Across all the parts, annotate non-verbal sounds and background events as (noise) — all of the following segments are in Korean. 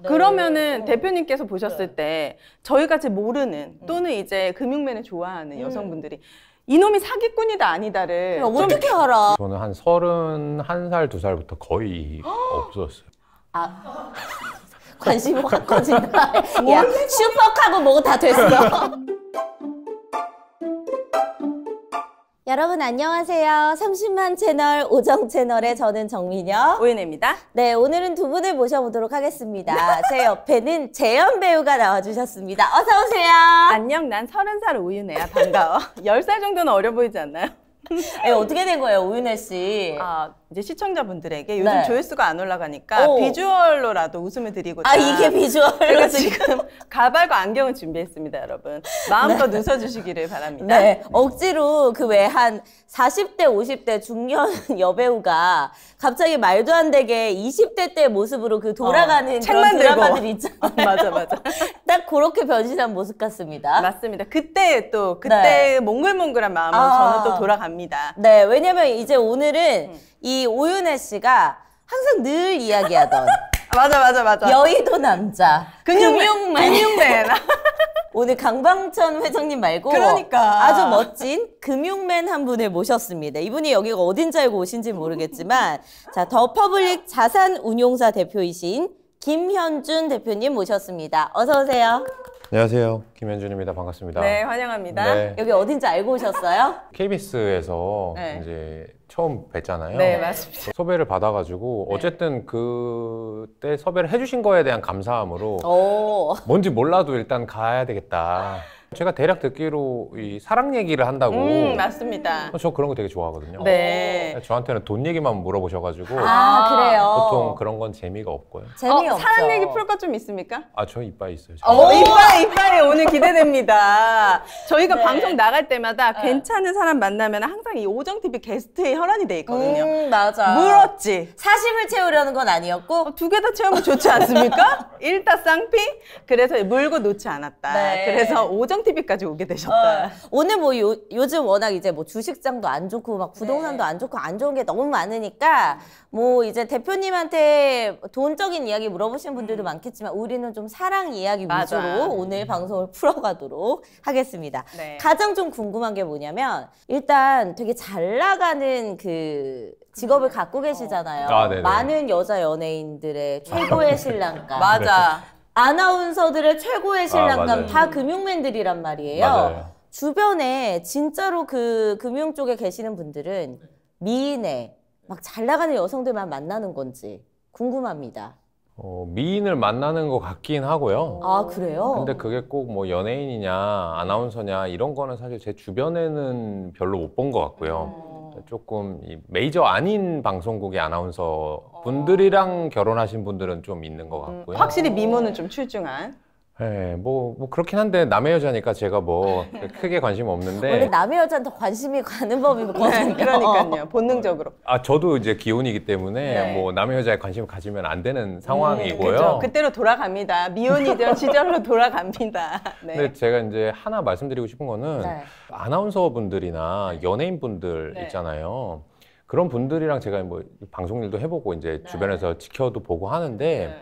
네. 그러면은 어. 대표님께서 보셨을 네. 때 저희같이 모르는 음. 또는 이제 금융맨을 좋아하는 음. 여성분들이 이놈이 사기꾼이다 아니다를 어떻게 알아? 저는 한 서른한 살 두살부터 거의 (gasps) 없었어요. 아 (laughs) 관심이 확커진다야 (laughs) 슈퍼카고 뭐고 다 됐어. (laughs) 여러분 안녕하세요. 30만 채널 오정 채널의 저는 정민영 오윤혜입니다. 네, 오늘은 두 분을 모셔보도록 하겠습니다. 제 옆에는 재현 배우가 나와주셨습니다. 어서 오세요. 안녕, 난 30살 오윤혜야. 반가워. 10살 (laughs) 정도는 어려 보이지 않나요? 네, 어떻게 된 거예요, 오윤혜 씨? 아, 이제 시청자분들에게 요즘 네. 조회수가 안 올라가니까 오. 비주얼로라도 웃음을 드리고자 아 이게 비주얼 제가 지금 (laughs) 가발과 안경을 준비했습니다 여러분 마음껏 네. 웃어주시기를 바랍니다 네, 네. 억지로 그 외 한 40대 50대 중년 (laughs) 여배우가 갑자기 말도 안 되게 20대 때 모습으로 그 돌아가는 어, 그런 드라마들 있잖아요 어, 맞아 맞아 (laughs) 딱 그렇게 변신한 모습 같습니다 맞습니다 그때 또 그때 네. 몽글몽글한 마음으로 아. 저는 또 돌아갑니다 네 왜냐면 이제 오늘은 음. 이 오윤혜 씨가 항상 늘 이야기하던 (laughs) 맞아 맞아 맞아 여의도 남자 근육맨 근육맨 (laughs) 오늘 강방천 회장님 말고 그러니까. 아주 멋진 금융맨 한 분을 모셨습니다. 이분이 여기가 어딘지 알고 오신지 모르겠지만 자, 더 퍼블릭 자산 운용사 대표이신 김현준 대표님 모셨습니다. 어서 오세요. 안녕하세요. 김현준입니다. 반갑습니다. 네, 환영합니다. 네. 여기 어딘지 알고 오셨어요? KBS에서 (laughs) 네. 이제 처음 뵀잖아요. 네, 맞습니다. 섭외를 받아가지고 네. 어쨌든 그때 섭외를 해주신 거에 대한 감사함으로 오. 뭔지 몰라도 일단 가야 되겠다. 제가 대략 듣기로 이 사랑 얘기를 한다고. 음, 맞습니다. 어, 저 그런 거 되게 좋아하거든요. 네. 네. 저한테는 돈 얘기만 물어보셔가지고. 아, 그래요? 보통 그런 건 재미가 없고요. 어, 재미없죠. 어, 사랑 얘기 풀 거 좀 있습니까? 아, 저 이빨 있어요. 저. 오, 이빨, 이빨이 오늘 기대됩니다. 저희가 네. 방송 나갈 때마다 네. 괜찮은 사람 만나면 항상 이 오정TV 게스트에 혈안이 돼 있거든요. 음, 맞아. 물었지. 사심을 채우려는 건 아니었고. 어, 두개 다 채우면 좋지 않습니까? (laughs) 일타 쌍피? 그래서 물고 놓지 않았다. 네. 그래서 오정 TV까지 오게 되셨다. 어. 오늘 뭐 요, 요즘 워낙 이제 뭐 주식장도 안 좋고 막 부동산도 네. 안 좋고 안 좋은 게 너무 많으니까 뭐 이제 대표님한테 돈적인 이야기 물어보신 분들도 음. 많겠지만 우리는 좀 사랑 이야기 맞아. 위주로 오늘 음. 방송을 풀어가도록 하겠습니다. 네. 가장 좀 궁금한 게 뭐냐면 일단 되게 잘 나가는 그 직업을 음. 갖고 어. 계시잖아요. 아, 많은 여자 연예인들의 아, 최고의 네. 신랑감. 맞아. 네. 아나운서들의 최고의 신랑감 아, 다 금융맨들이란 말이에요. 맞아요. 주변에 진짜로 그 금융 쪽에 계시는 분들은 미인에막 잘 나가는 여성들만 만나는 건지 궁금합니다. 어, 미인을 만나는 것 같긴 하고요. 아, 그래요? 근데 그게 꼭 뭐 연예인이냐, 아나운서냐, 이런 거는 사실 제 주변에는 별로 못 본 것 같고요. 음. 조금 이 메이저 아닌 방송국의 아나운서 분들이랑 결혼하신 분들은 좀 있는 것 음, 같고요. 확실히 미모는 좀 출중한. 네, 뭐, 뭐 그렇긴 한데 남의 여자니까 제가 뭐 (laughs) 크게 관심 없는데 남의 여자한테 관심이 가는 법이거든요. 네, 그러니까요. 본능적으로. 아 저도 이제 기혼이기 때문에 네. 뭐 남의 여자에 관심을 가지면 안 되는 상황이고요. 그 그때로 돌아갑니다. 미혼이던 시절로 (laughs) 돌아갑니다. 네. 근데 제가 이제 하나 말씀드리고 싶은 거는 네. 아나운서 분들이나 연예인 분들 네. 있잖아요. 그런 분들이랑 제가 뭐 방송 일도 해보고 이제 네. 주변에서 지켜도 보고 하는데 네.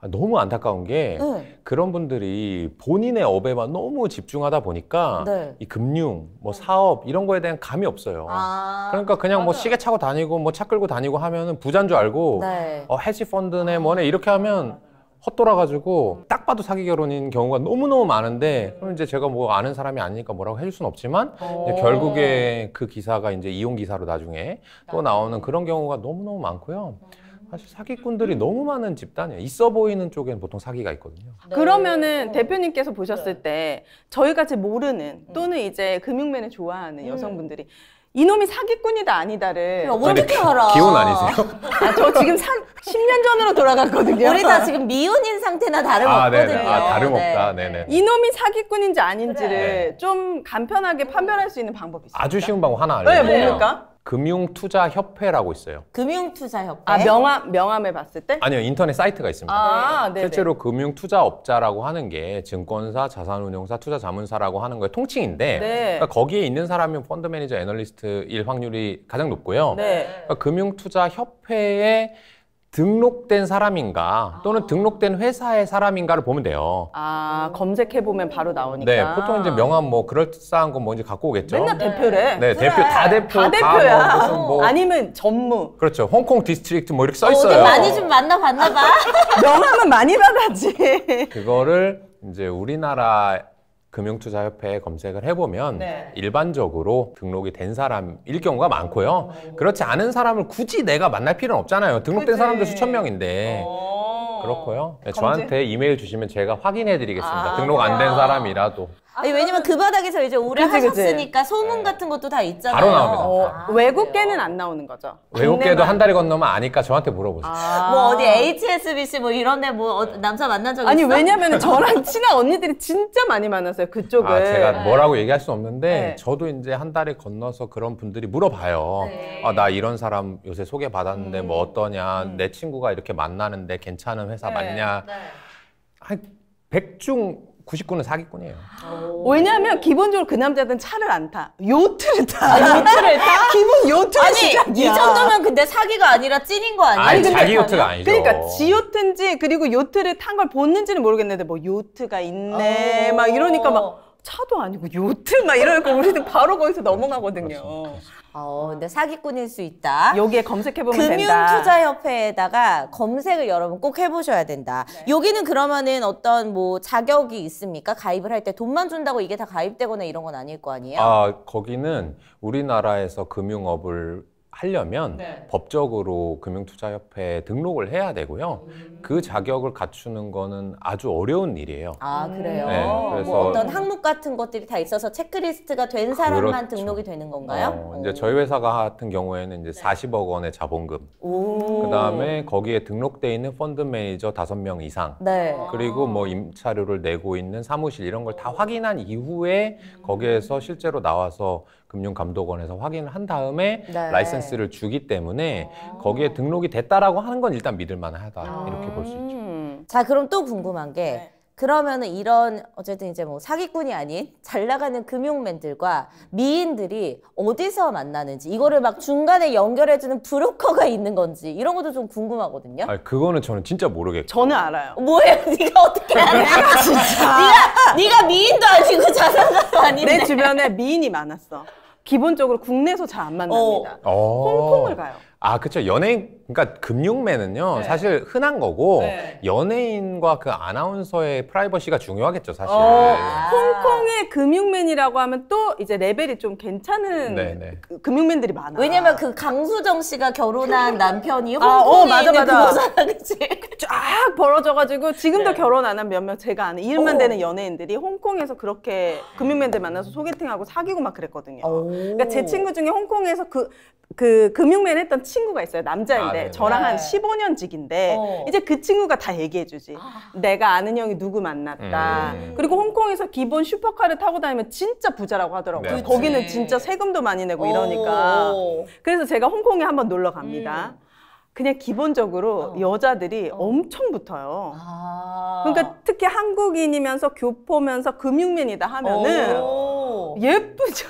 아, 너무 안타까운 게 네. 그런 분들이 본인의 업에만 너무 집중하다 보니까 네. 이 금융, 뭐 사업 이런 거에 대한 감이 없어요. 아, 그러니까 그냥 뭐 맞아요. 뭐 시계 차고 다니고 뭐 차 끌고 다니고 하면은 부자인 줄 알고 어, 헤지 펀드네 아. 뭐네 이렇게 하면 헛돌아가지고 딱 봐도 사기 결혼인 경우가 너무너무 많은데 그럼 이제 제가 뭐 아는 사람이 아니니까 뭐라고 해줄 순 없지만 어. 이제 결국에 그 기사가 이제 이용 기사로 나중에 또 나오는 그런 경우가 너무너무 많고요. 어. 사실 사기꾼들이 너무 많은 집단이에요. 있어 보이는 쪽엔 보통 사기가 있거든요. 네. 그러면은 어. 대표님께서 보셨을 네. 때 저희같이 모르는 음. 또는 이제 금융맨을 좋아하는 음. 여성분들이 이놈이 사기꾼이다 아니다를 어떻게 아니, 알아? 기혼 아니세요? 아, 저 지금 사, 10년 전으로 돌아갔거든요. 우리 다 지금 미혼인 상태나 다름없거든요. 아, 아 다름없다. 네. 네 이놈이 사기꾼인지 아닌지를 그래. 좀 간편하게 음. 판별할 수 있는 방법이 있어요. 아주 쉬운 방법 하나 네, 알려드릴게요. 네, 뭡니까? 금융투자협회라고 있어요. 금융투자협회. 아 명함 명함에 봤을 때? 아니요 인터넷 사이트가 있습니다. 아 네, 네. 실제로 금융투자업자라고 하는 게 증권사, 자산운용사, 투자자문사라고 하는 거의 통칭인데 네. 그러니까 거기에 있는 사람이 펀드 매니저, 애널리스트일 확률이 가장 높고요. 네. 그러니까 금융투자협회에 등록된 사람인가 또는 아. 등록된 회사의 사람인가를 보면 돼요. 아 검색해 보면 바로 나오니까. 네, 보통 이제 명함 뭐 그럴싸한 건 뭔지 뭐 갖고 오겠죠. 맨날 네. 대표래. 네, 그래. 대표 다 대표 다 뭐 대표야. 뭐 무슨 뭐 (laughs) 아니면 전무. 그렇죠. 홍콩 디스트릭트 뭐 이렇게 써 있어요. 어 많이 좀 만나봤나 봐. (laughs) 명함은 많이 받았지. 그거를 이제 우리나라 금융투자협회에 검색을 해보면 네. 일반적으로 등록이 된 사람일 경우가 많고요. 오. 어. 그렇지 않은 사람을 굳이 내가 만날 필요는 없잖아요. 등록된 그치. 사람들 수천 명인데. 오. 어. 그렇고요. 네, 검 저한테 이메일 주시면 제가 확인해 드리겠습니다. 아, 등록 안 된 사람이라도. 아니, 아, 왜냐면 그 바닥에서 이제 오래 그치, 하셨으니까 소문 네. 같은 것도 다 있잖아요. 바로 나옵니다. 어, 아, 외국계는 안 나오는 거죠. 외국계도 한 달이 건너면 아니까 저한테 물어보세요. 아. 아. 뭐 어디 HSBC 뭐 이런데 뭐 어, 남자 만난 적 아니 있어? 왜냐면 저랑 (laughs) 친한 언니들이 진짜 많이 만났어요 그쪽을. 아, 제가 네. 뭐라고 얘기할 수 없는데 네. 저도 이제 한달리 건너서 그런 분들이 물어봐요. 네. 아, 나 이런 사람 요새 소개 받았는데 뭐 음. 뭐 어떠냐, 음. 내 친구가 이렇게 만나는데 괜찮은 회사 네. 맞냐. 네. 한 백중 99는 사기꾼이에요. 왜냐하면 기본적으로 그 남자들은 차를 안 타. 요트를 타. 아, 요트를 타? (laughs) 기본 요트를 아니 이 정도면 근데 사기가 아니라 찐인 거 아니야? 아니, 자기 그러니까 요트가 아니죠. 그러니까 지 요트인지 그리고 요트를 탄걸 봤는지는 모르겠는데 뭐 요트가 있네 어. 막 이러니까 막 차도 아니고 요트 막 이러니까 우리는 (laughs) 바로 거기서 넘어가거든요. 어, 근데 사기꾼일 수 있다. 여기에 검색해보면 된다. 금융투자협회에다가 검색을 여러분 꼭 해보셔야 된다. 네. 여기는 그러면은 어떤 뭐 자격이 있습니까? 가입을 할 때 돈만 준다고 이게 다 가입되거나 이런 건 아닐 거 아니에요? 아, 거기는 우리나라에서 금융업을 하려면 네. 법적으로 금융투자협회에 등록을 해야 되고요. 음. 그 자격을 갖추는 거는 아주 어려운 일이에요. 아 음. 그래요? 네, 뭐 그래서 뭐 어떤 항목 같은 것들이 다 있어서 체크리스트가 된 아, 사람만 그렇죠. 등록이 되는 건가요? 어, 이제 저희 회사 같은 경우에는 이제 네. 40억 원의 자본금, 오. 그다음에 거기에 등록돼 있는 펀드 매니저 5명 이상, 네. 그리고 뭐 임차료를 내고 있는 사무실 이런 걸 다 확인한 이후에 음. 거기에서 실제로 나와서 금융감독원에서 확인한 을 다음에 네. 라이센스를 주기 때문에 아. 거기에 등록이 됐다라고 하는 건 일단 믿을 만하다 아. 이렇게 볼 수 있죠. 음. 자, 그럼 또 궁금한 게 네. 그러면은 이런 어쨌든 이제 뭐 사기꾼이 아닌 잘 나가는 금융맨들과 미인들이 어디서 만나는지 이거를 막 중간에 연결해주는 브로커가 있는 건지 이런 것도 좀 궁금하거든요. 아 그거는 저는 진짜 모르겠고. 저는 알아요. 뭐예요? (laughs) 네가 어떻게 알아? (laughs) 진짜. 네가 네가 미인도 아니고 자산가도 아닌데. 내 주변에 미인이 많았어. 기본적으로 국내에서 잘 안 만납니다. 어. 어. 홍콩을 가요. 아 그렇죠. 연예인 그러니까 금융맨은요 네. 사실 흔한 거고 네. 연예인과 그 아나운서의 프라이버시가 중요하겠죠 사실. 어, 네. 홍콩의 금융맨이라고 하면 또 이제 레벨이 좀 괜찮은 네네. 네. 그, 금융맨들이 많아. 왜냐면 그 강수정 씨가 결혼한 남편이 아, 어, 홍콩에 맞아, 있는 맞아. 쫙 벌어져가지고 지금도 네. 결혼 안 한 몇 명 제가 아는 이름만 오. 어. 되는 연예인들이 홍콩에서 그렇게 금융맨들 만나서 소개팅하고 사귀고 막 그랬거든요. 오. 어. 그러니까 제 친구 중에 홍콩에서 그그 그 금융맨 했던 친구가 있어요 남자인데. 아, 네. 네. 저랑 한 15년 직인데 어. 이제 그 친구가 다 얘기해 주지. 아. 내가 아는 형이 누구 만났다. 음. 네. 그리고 홍콩에서 기본 슈퍼카를 타고 다니면 진짜 부자라고 하더라고요. 네. 거기는 진짜 세금도 많이 내고 이러니까. 오. 그래서 제가 홍콩에 한번 놀러 갑니다. 음. 그냥 기본적으로 어. 여자들이 어. 엄청 붙어요. 아. 그러니까 특히 한국인이면서 교포면서 금융맨이다 하면은 오. 예쁘죠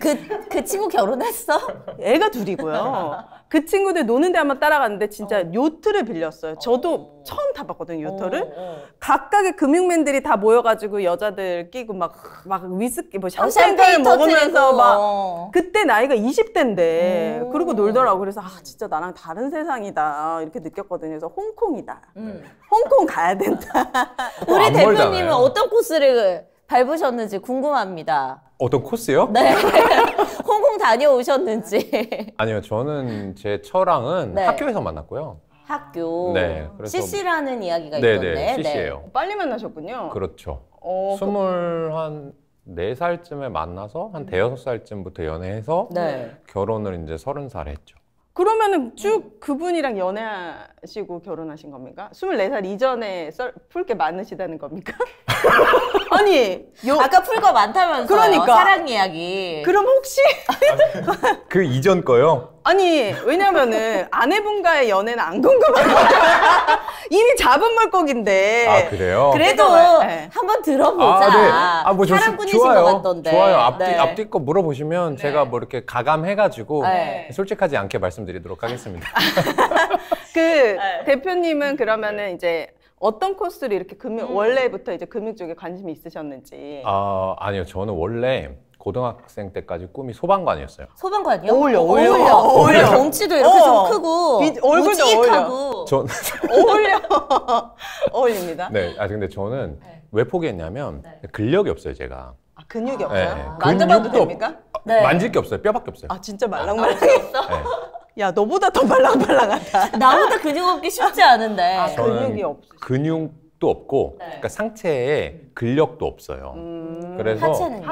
그, 그 친구 결혼했어? 애가 둘이고요. 그 친구들 노는 데 한번 따라갔는데 진짜 어. 요트를 빌렸어요. 저도 어. 처음 타봤거든요, 요트를. 어. 어. 각각의 금융맨들이 다 모여가지고 여자들 끼고 막, 막 위스키, 뭐샴페인 어, 먹으면서 막. 어. 그때 나이가 20대인데. 음. 그러고 놀더라고. 그래서 아, 진짜 나랑 다른 세상이다. 이렇게 느꼈거든요. 그래서 홍콩이다. 음. 홍콩 가야 된다. 우리 대표님은 어떤 코스를 밟으셨는지 궁금합니다. 어떤 코스요? 네. (laughs) 홍콩 다녀오셨는지. 아니요, 저는 제 처랑은 네. 학교에서 만났고요. 학교. 네. 그래서... CC라는 이야기가 네네, 네, 있던데. 네. CC예요. 빨리 만나셨군요. 그렇죠. 어, 그 스물 한 네살쯤에 만나서 한 음. 대여섯 살쯤부터 연애해서 네. 결혼을 이제 서른 살에 했죠. 그러면은 쭉 그분이랑 연애하시고 결혼하신 겁니까? 24살 이전에 썰, 풀게 많으시다는 겁니까? (laughs) 아니, 요... 아까 풀 거 많다면서요. 그러니까. 사랑 이야기. 그럼 혹시 그 이전 거요? 아니, 왜냐면은 아내분과의 연애는 안 궁금한 거예요. 잡은 물고기인데. 아 그래요? 그래도 네. 한번 들어보자. 아, 네. 아, 뭐 사랑꾼이신 좋아요. 것 같던데. 좋아요. 앞뒤 네. 앞뒤 거 물어보시면 네. 제가 뭐 이렇게 가감해가지고 네. 솔직하지 않게 말씀드리도록 하겠습니다. (laughs) 그 네. 대표님은 그러면은 이제 어떤 코스로 이렇게 금융 음. 원래부터 이제 금융 쪽에 관심이 있으셨는지. 아 아니요 저는 원래 고등학생 때까지 꿈이 소방관이었어요. 소방관이요? 어울려, 어, 어울려. 어울려. 어울려. 덩치도 이렇게 어. 좀 크고 얼굴도 어울려. 전... (laughs) 어울려. (laughs) 어울립니다. 네, 아 근데 저는 네. 왜 포기했냐면 네. 근력이 없어요, 제가. 아, 근육이 아. 없어요? 네. 네. 만져봐도 됩니까? 네. 만질 게 없어요. 뼈밖에 없어요. 아, 진짜 아, 말랑말랑했어. 네. 야, 너보다 더 말랑말랑하다. 나보다 근육 없기 쉽지 않은데. 아, 근육이 없어. 근육 근육도 없고 네. 그러니까 상체에 근력도 없어요. 음... 그래서 하체는요?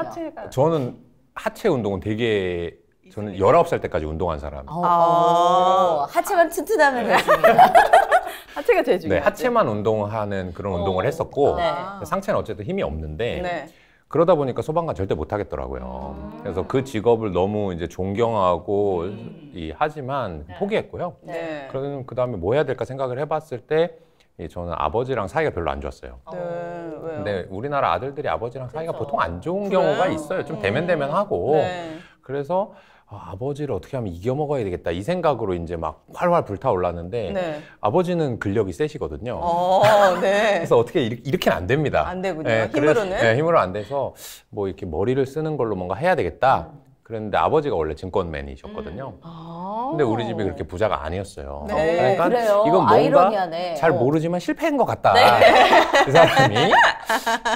저는 하체 운동은 되게 저는 19살 때까지 운동한 사람이에요. 어, 아, 하체만 튼튼하면 됐습니다. 네. (laughs) 하체가 제일 중요해요. 네, 하체만 운동하는 그런 어. 운동을 했었고 아. 네. 상체는 어쨌든 힘이 없는데 네. 그러다 보니까 소방관 절대 못 하겠더라고요. 음. 그래서 그 직업을 너무 이제 존경하고 음. 이, 하지만 네. 포기했고요. 네. 그그 다음에 뭐 해야 될까 생각을 해봤을 때 예, 저는 아버지랑 사이가 별로 안 좋았어요. 네, 왜요? 근데 우리나라 아들들이 아버지랑 사이가 그렇죠. 보통 안 좋은 그래요? 경우가 있어요. 좀 음. 대면대면하고. 네. 그래서 아, 아버지를 어떻게 하면 이겨 먹어야 되겠다 이 생각으로 이제 막 활활 불타올랐는데 네. 아버지는 근력이 세시거든요. 어, 네. (laughs) 그래서 어떻게 이렇게는 안 됩니다. 안 되군요. 네, 힘으로는 그래서, 예, 힘으로 안 돼서 뭐 이렇게 머리를 쓰는 걸로 뭔가 해야 되겠다. 음. 그랬는데 아버지가 원래 증권맨이셨거든요. 음. 아~ 근데 우리 집이 그렇게 부자가 아니었어요. 네. 그러니까 그래요. 이건 뭔가 아이러니하네. 잘 어. 모르지만 실패인 것 같다. 네. (laughs) 그 사람이.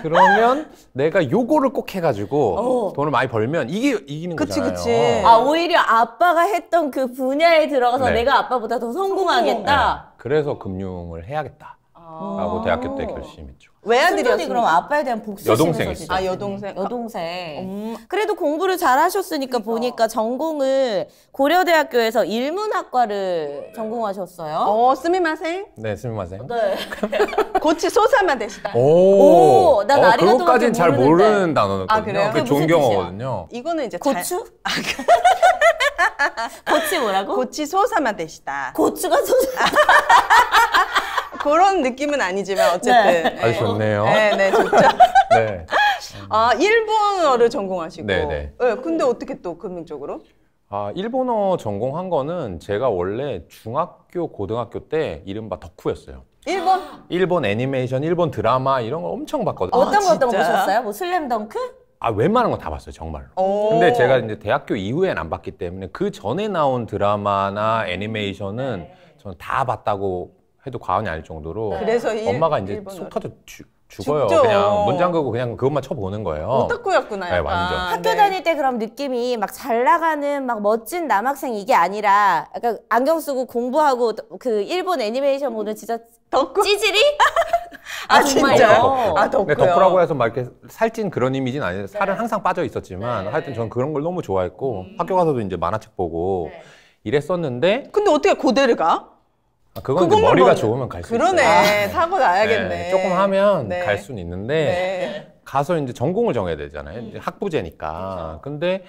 그러면 내가 요거를 꼭 해가지고 어. 돈을 많이 벌면 이게 이기는 그치, 거잖아요. 그치. 어. 아 오히려 아빠가 했던 그 분야에 들어가서 네. 내가 아빠보다 더 성공하겠다. 네. 그래서 금융을 해야겠다. 라고 아. 대학교 때 결심했죠. 외아들이 그럼 아빠에 대한 복수심에여동생이죠아 여동생. 아, 여동생. 음, 아, 음. 그래도 공부를 잘하셨으니까 그러니까. 보니까 전공을 고려대학교에서 일문학과를 전공하셨어요. 어 스미마생. 네, 스미마생. 네. (laughs) 고치 소사만 되시다. 오. 오, 난 어, 리가토 그것까진 잘 모르는 단어거든요. 아, 그래 경우거든요. 이거는 이제 고추? 잘... 그 (laughs) 고치 뭐라고? 고치 소사만 되시다. 고추가 소사. (laughs) 그런 느낌은 아니지만 어쨌든. 네. 네. 아주 좋네요. 네, 네, 좋죠. (laughs) 네. 아, 일본어를 전공하시고. 네, 네. 네, 근데 어떻게 또 금융적으로? 아, 일본어 전공한 거는 제가 원래 중학교, 고등학교 때 이른바 덕후였어요. 일본? 일본 애니메이션, 일본 드라마 이런 걸 엄청 봤거든요. 어떤 거 어떤 거 보셨어요? 뭐 슬램덩크? 아 웬만한 거 다 봤어요 정말로 근데 제가 이제 대학교 이후엔 안 봤기 때문에 그 전에 나온 드라마나 애니메이션은 네. 저는 다 봤다고 해도 과언이 아닐 정도로 네. 그래서 엄마가 이제 속 터져 죽어요. 죽죠. 그냥 문 잠그고 그냥 그것만 쳐보는 거예요. 오타쿠였구나. 네, 약간. 완전. 학교 네. 다닐 때 그럼 느낌이 막 잘 나가는 막 멋진 남학생 이게 아니라 약간 안경 쓰고 공부하고 그 일본 애니메이션 보는 음. 진짜 덕후 찌질이? 아, 아 진짜요? 아 덕후요. 근데 덕후라고 해서 막 이렇게 살찐 그런 이미지는 아니에요. 살은 네. 항상 빠져 있었지만 하여튼 저는 그런 걸 너무 좋아했고 음. 학교 가서도 이제 만화책 보고 이랬었는데 근데 어떻게 고대를 가? 아, 그건 머리가 번... 뭐 좋으면 갈 수 있어요. 그러네. 아, 네. 사고 나야겠네. 네, 조금 하면 네. 갈 수는 있는데 네. 가서 이제 전공을 정해야 되잖아요. 음. 학부제니까. 그렇죠. 근데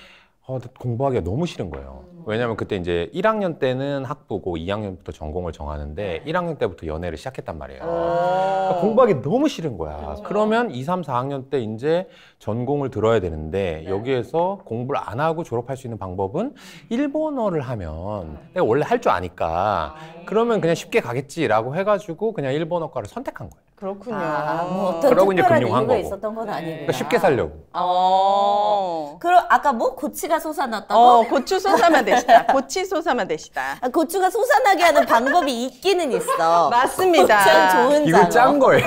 어, 공부하기가 너무 싫은 거예요. 왜냐면 그때 이제 1학년 때는 학부고 2학년부터 전공을 정하는데 1학년 때부터 연애를 시작했단 말이에요. 아. 그러니까 공부하기 너무 싫은 거야. 아. 그러면 2, 3, 4학년 때 이제 전공을 들어야 되는데 네. 여기에서 공부를 안 하고 졸업할 수 있는 방법은 음. 일본어를 하면 음. 내가 원래 할 줄 아니까 아. 그러면 그냥 쉽게 가겠지라고 해가지고 그냥 일본어과를 선택한 거예요. 그렇군요. 아, 아, 뭐 어떤 이제 특별한 금융한 이유가 거고. 있었던 건 네. 아니고. 그러니까 쉽게 살려고. 어. 어. 그럼 아까 뭐 고치가 솟아났다고? 어, 고추 솟아만 되시다. 고치 소사만 되시다. 아, 고추가 솟아나게 하는 방법이 있기는 있어. (laughs) 맞습니다. 고추 좋은 이걸 어짠 거예요?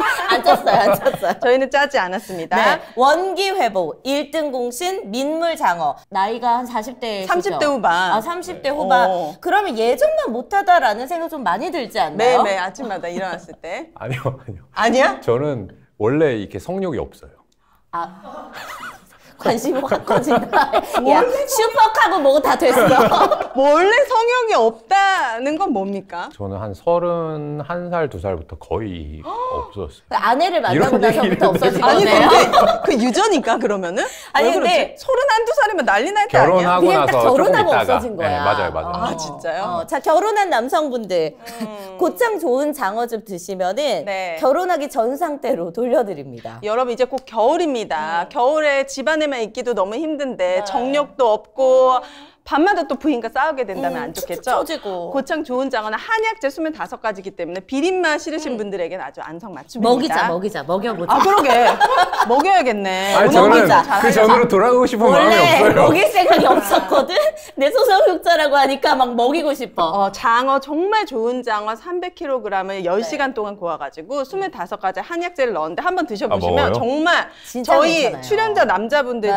(laughs) 안 쪘어요, 안 쪘어요. 저희는 짜지 않았습니다. 네. 원기 회복, 일등 공신, 민물 장어. 나이가 한 40대. 30대 후반. 아, 30대 후반. 어. 그러면 예전만 못하다라는 생각 좀 많이 들지 않나요? 네, 네. 아침마다 일어났을 때. 아 아니요, 아니요. 아니야? 저는 원래 이렇게 성욕이 없어요. 아. 관심이 확 (laughs) 커진다. 야, 슈퍼카고 뭐다 됐어. (laughs) 원래 성욕이 없다는 건 뭡니까? 저는 한 서른 한 살, 두 살부터 거의 (gasps) 없었어요. 그 아내를 만나고 나서부터 없어진 아니 거네요. 근데 그 유전인가 그러면은? 아니, 근데- 서른 한 두 살이면 난리 날 때 아니야? 결혼하고 그냥 나서 조 결혼하고 있다가 없어진 거야. 네, 맞아요, 맞아요. 아 진짜요? 어, 자 결혼한 남성분들 음. 곧장 좋은 장어즙 드시면은 네. 결혼하기 전 상태로 돌려드립니다. 여러분 이제 곧 겨울입니다. 네. 겨울에 집안의 있기도 너무 힘든데 네. 정력도 없고 음. 밤마다 또 부인과 싸우게 된다면 음, 안 좋겠죠. 처지고. 고창 좋은 장어는 한약재 수면 다섯 가지이기 때문에 비린맛 싫으신 음. 분들에게는 아주 안성맞춤입니다. 먹이자, 먹이자, 먹여보자. 아, 그러게. 먹여야겠네. 아니, 저는 그 전으로 돌아가고 싶은 마음이 없어요. 먹일 생각이 없었거든? 내소상흑자라고 하니까 막 먹이고 싶어. 어, 장어, 정말 좋은 장어 300kg을 10시간 네. 동안 구워가지고 수면 다섯 가지 한약재를 넣었는데 한번 드셔보시면 아, 정말 저희 괜찮아요. 출연자 남자분들 네.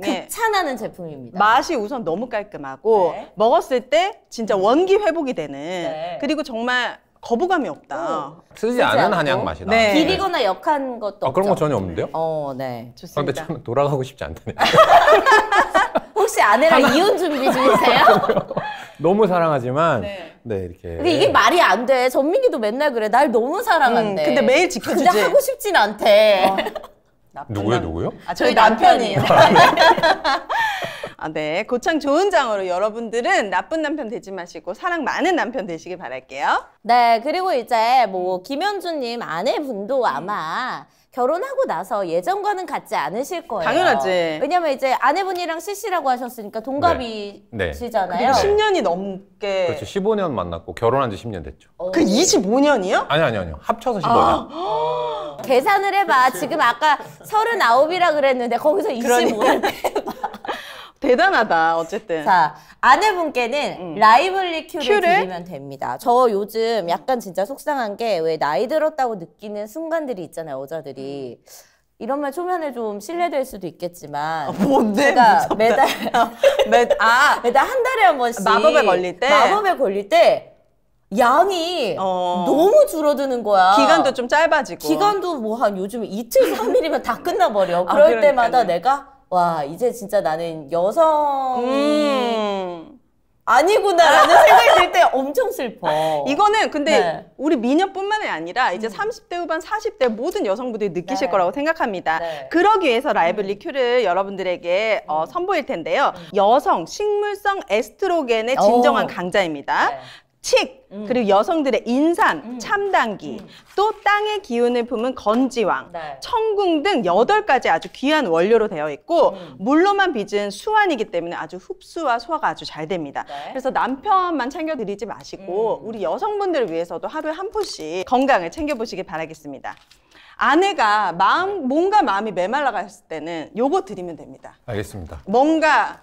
중에 극찬하는 제품입니다. 맛이 우선 너무 깔끔 해요 깔끔하고 네. 먹었을 때 진짜 음. 원기 회복이 되는 네. 그리고 정말 거부감이 없다. 오, 쓰지 않은 한약 맛이다. 네. 비리거나 역한 것도 아, 그런 거 전혀 없는데요? 어, 네. 좋습니다. 아, 근데 저 돌아가고 싶지 않다네 (laughs) 혹시 아내랑 하나... 이혼 준비 중이세요? (laughs) 너무 사랑하지만 네. 네. 이렇게 근데 이게 말이 안 돼. 전민기도 맨날 그래. 날 너무 사랑한대. 음, 근데 매일 지켜주지. 근데 하고 싶진 않대. 어. 누구예요, 누구요? 아, 저희, 저희 남편이에요. 아, 네. (laughs) 아, 네. 고창 좋은 장으로 여러분들은 나쁜 남편 되지 마시고 사랑 많은 남편 되시길 바랄게요. 네. 그리고 이제 뭐 김현주님 아내분도 음. 아마 결혼하고 나서 예전과는 같지 않으실 거예요. 당연하지. 왜냐면 이제 아내분이랑 CC라고 하셨으니까 동갑이시잖아요. 네. 네. 10년이 넘게. 그렇죠. 15년 만났고 결혼한 지 10년 됐죠. 어. 그 25년이요? 아니, 아니, 아니요. 합쳐서 15년. 아. 계산을 해봐. 그치. 지금 아까 39이라 그랬는데 거기서 25년 그러니까. 대단하다 어쨌든 자 아내분께는 음. 라이블리 큐를, 큐를 드리면 됩니다 저 요즘 약간 진짜 속상한 게 왜 나이 들었다고 느끼는 순간들이 있잖아요 여자들이 이런 말 초면에 좀 실례될 수도 있겠지만 아, 뭔데 제가 무섭다. 매달 (laughs) 매, 아, (laughs) 매달 한 달에 한 번씩 마법에 걸릴 때 마법에 걸릴 때 양이 어... 너무 줄어드는 거야. 기간도 좀 짧아지고. 기간도 뭐 한 요즘 이틀, 삼일이면 다 끝나버려. 아, 그럴 아, 때마다 내가 와 이제 진짜 나는 여성이 음. 아니구나라는 (laughs) 생각이 들 때 엄청 슬퍼. 이거는 근데 네. 우리 미녀뿐만이 아니라 이제 음. 30대 후반, 40대 모든 여성분들이 느끼실 네. 거라고 생각합니다. 네. 그러기 위해서 라이블리 음. 큐를 여러분들에게 어, 음. 어, 선보일 텐데요. 여성 식물성 에스트로겐의 진정한 오. 강자입니다. 네. 칙, 음. 그리고 여성들의 인산 음. 참단기, 음. 또 땅의 기운을 품은 건지왕, 네. 청궁 등 여덟 가지 아주 귀한 원료로 되어 있고 음. 물로만 빚은 수완이기 때문에 아주 흡수와 소화가 아주 잘 됩니다. 네. 그래서 남편만 챙겨 드리지 마시고 음. 우리 여성분들을 위해서도 하루에 한 포씩 건강을 챙겨 보시길 바라겠습니다. 아내가 마음 뭔가 네. 마음이 메말라 갔을 때는 요거 드리면 됩니다. 알겠습니다. 뭔가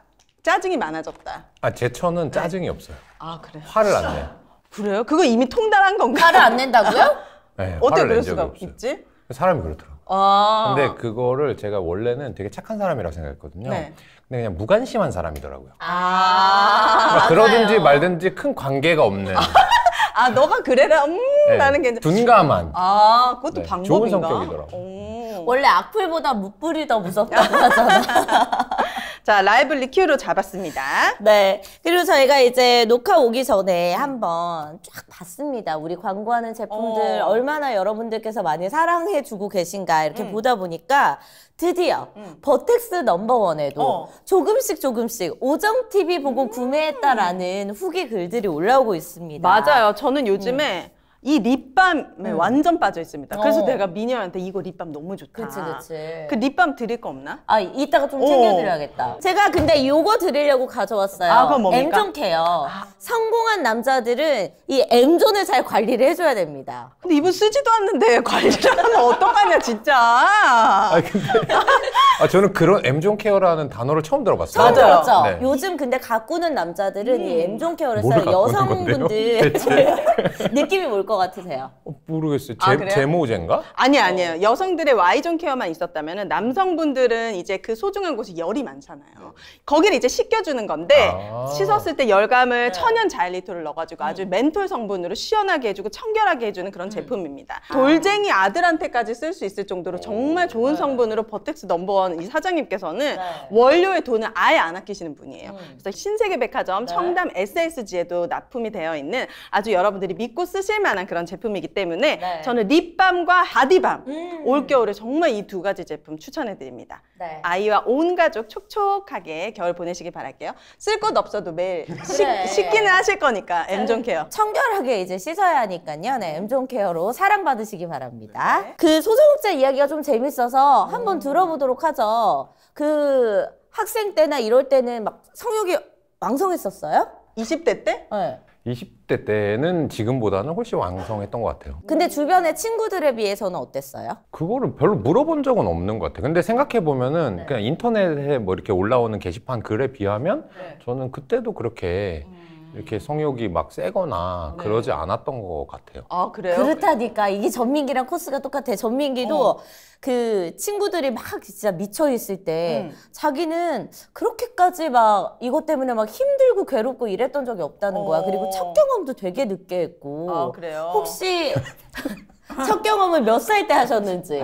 짜증이 많아졌다. 아, 제 처는 네. 짜증이 없어요. 아, 그래요? 화를 안 내요. 그래요? 그거 이미 통달한 건가? 화를 안 낸다고요? (laughs) 네, 어떻게 그럴 수가 없어요. 있지? 사람이 그렇더라고요. 아. 근데 그거를 제가 원래는 되게 착한 사람이라고 생각했거든요. 네. 근데 그냥 무관심한 사람이더라고요. 아. 그러니까 그러든지 말든지 큰 관계가 없는 (laughs) 아, 너가 그래라. 음, 네, 나는 괜찮. 둔감한 아, 그것도 네, 방법인가? 성격이더라고. 원래 악플보다 무플이 더 무섭다고 하잖아. (laughs) 자, 라이브 리큐로 잡았습니다. 네. 그리고 저희가 이제 녹화 오기 전에 한번 쫙 봤습니다. 우리 광고하는 제품들 어. 얼마나 여러분들께서 많이 사랑해주고 계신가 이렇게 음. 보다 보니까 드디어 음. 버텍스 넘버원에도 어. 조금씩 조금씩 오정 TV 보고 음. 구매했다라는 후기 글들이 올라오고 있습니다. 맞아요. 저는 요즘에 음. 이 립밤에 음. 완전 빠져 있습니다. 그래서 어. 내가 미녀한테 이거 립밤 너무 좋다. 그치, 그치. 그 립밤 드릴 거 없나? 아, 이따가 좀 어. 챙겨드려야겠다. 어. 제가 근데 요거 드리려고 가져왔어요. 아, 그건 뭡니까? m 존케어 아. 성공한 남자들은 이 M존을 잘 관리를 해줘야 됩니다. 근데 이분 쓰지도 않는데 (laughs) 관리를 하면 어떡하냐, 진짜. 아, 근데. 아, 저는 그런 M존 케어라는 단어를 처음 들어봤어요. 맞아요. 었죠 네. 요즘 근데 가꾸는 남자들은 음. 이 M존 케어를 써요. 여성분들. (laughs) 네, 네. (laughs) 느낌이 뭘까? 것 같으세요? 어, 모르겠어요. 아, 제, 아, 제모제인가? 아니 어. 아니에요. 여성들의 Y존 케어만 있었다면 남성분들은 이제 그 소중한 곳이 열이 많잖아요. 거기를 이제 씻겨주는 건데 아. 씻었을 때 열감을 네. 천연 자일리톨을 넣어가지고 아주 음. 멘톨 성분으로 시원하게 해주고 청결하게 해주는 그런 음. 제품입니다. 아. 돌쟁이 아들한테까지 쓸 수 있을 정도로 정말 좋은 네. 성분으로 버텍스 넘버원 이 사장님께서는 원료의 네. 돈을 아예 안 아끼시는 분이에요. 음. 그래서 신세계백화점 청담 SSG에도 납품이 되어 있는 아주 여러분들이 믿고 쓰실 만한 만한 그런 제품이기 때문에 네. 저는 립밤과 바디밤 음. 올겨울에 정말 이 두 가지 제품 추천해드립니다. 네. 아이와 온 가족 촉촉하게 겨울 보내시길 바랄게요. 쓸 곳 없어도 매일 씻래 식, 기는 하실 거니까 엠존 케어. 청결하게 이제 씻어야 하니까요. 네, 엠존 케어로 사랑받으시기 바랍니다. 네. 그소정국자 이야기가 좀 재밌어서 한번 음. 들어보도록 하죠. 그 학생 때나 이럴 때는 막 성욕이 왕성했었어요? 20대 때? 네. 20대 때는 지금보다는 훨씬 왕성했던 것 같아요. 근데 주변의 친구들에 비해서는 어땠어요? 그거를 별로 물어본 적은 없는 것 같아요. 근데 생각해 보면은 네. 그냥 인터넷에 뭐 이렇게 올라오는 게시판 글에 비하면 네. 저는 그때도 그렇게 음. 이렇게 성욕이 막 세거나 네. 그러지 않았던 것 같아요. 아 그래요? 그렇다니까 이게 전민기랑 코스가 똑같아. 전민기도 어. 그 친구들이 막 진짜 미쳐 있을 때 음. 자기는 그렇게까지 막 이것 때문에 막 힘들고 괴롭고 이랬던 적이 없다는 어. 거야. 그리고 어. 첫 경험도 되게 늦게 했고. 아 그래요? 혹시 (laughs) 첫 경험을 몇 살 때 하셨는지?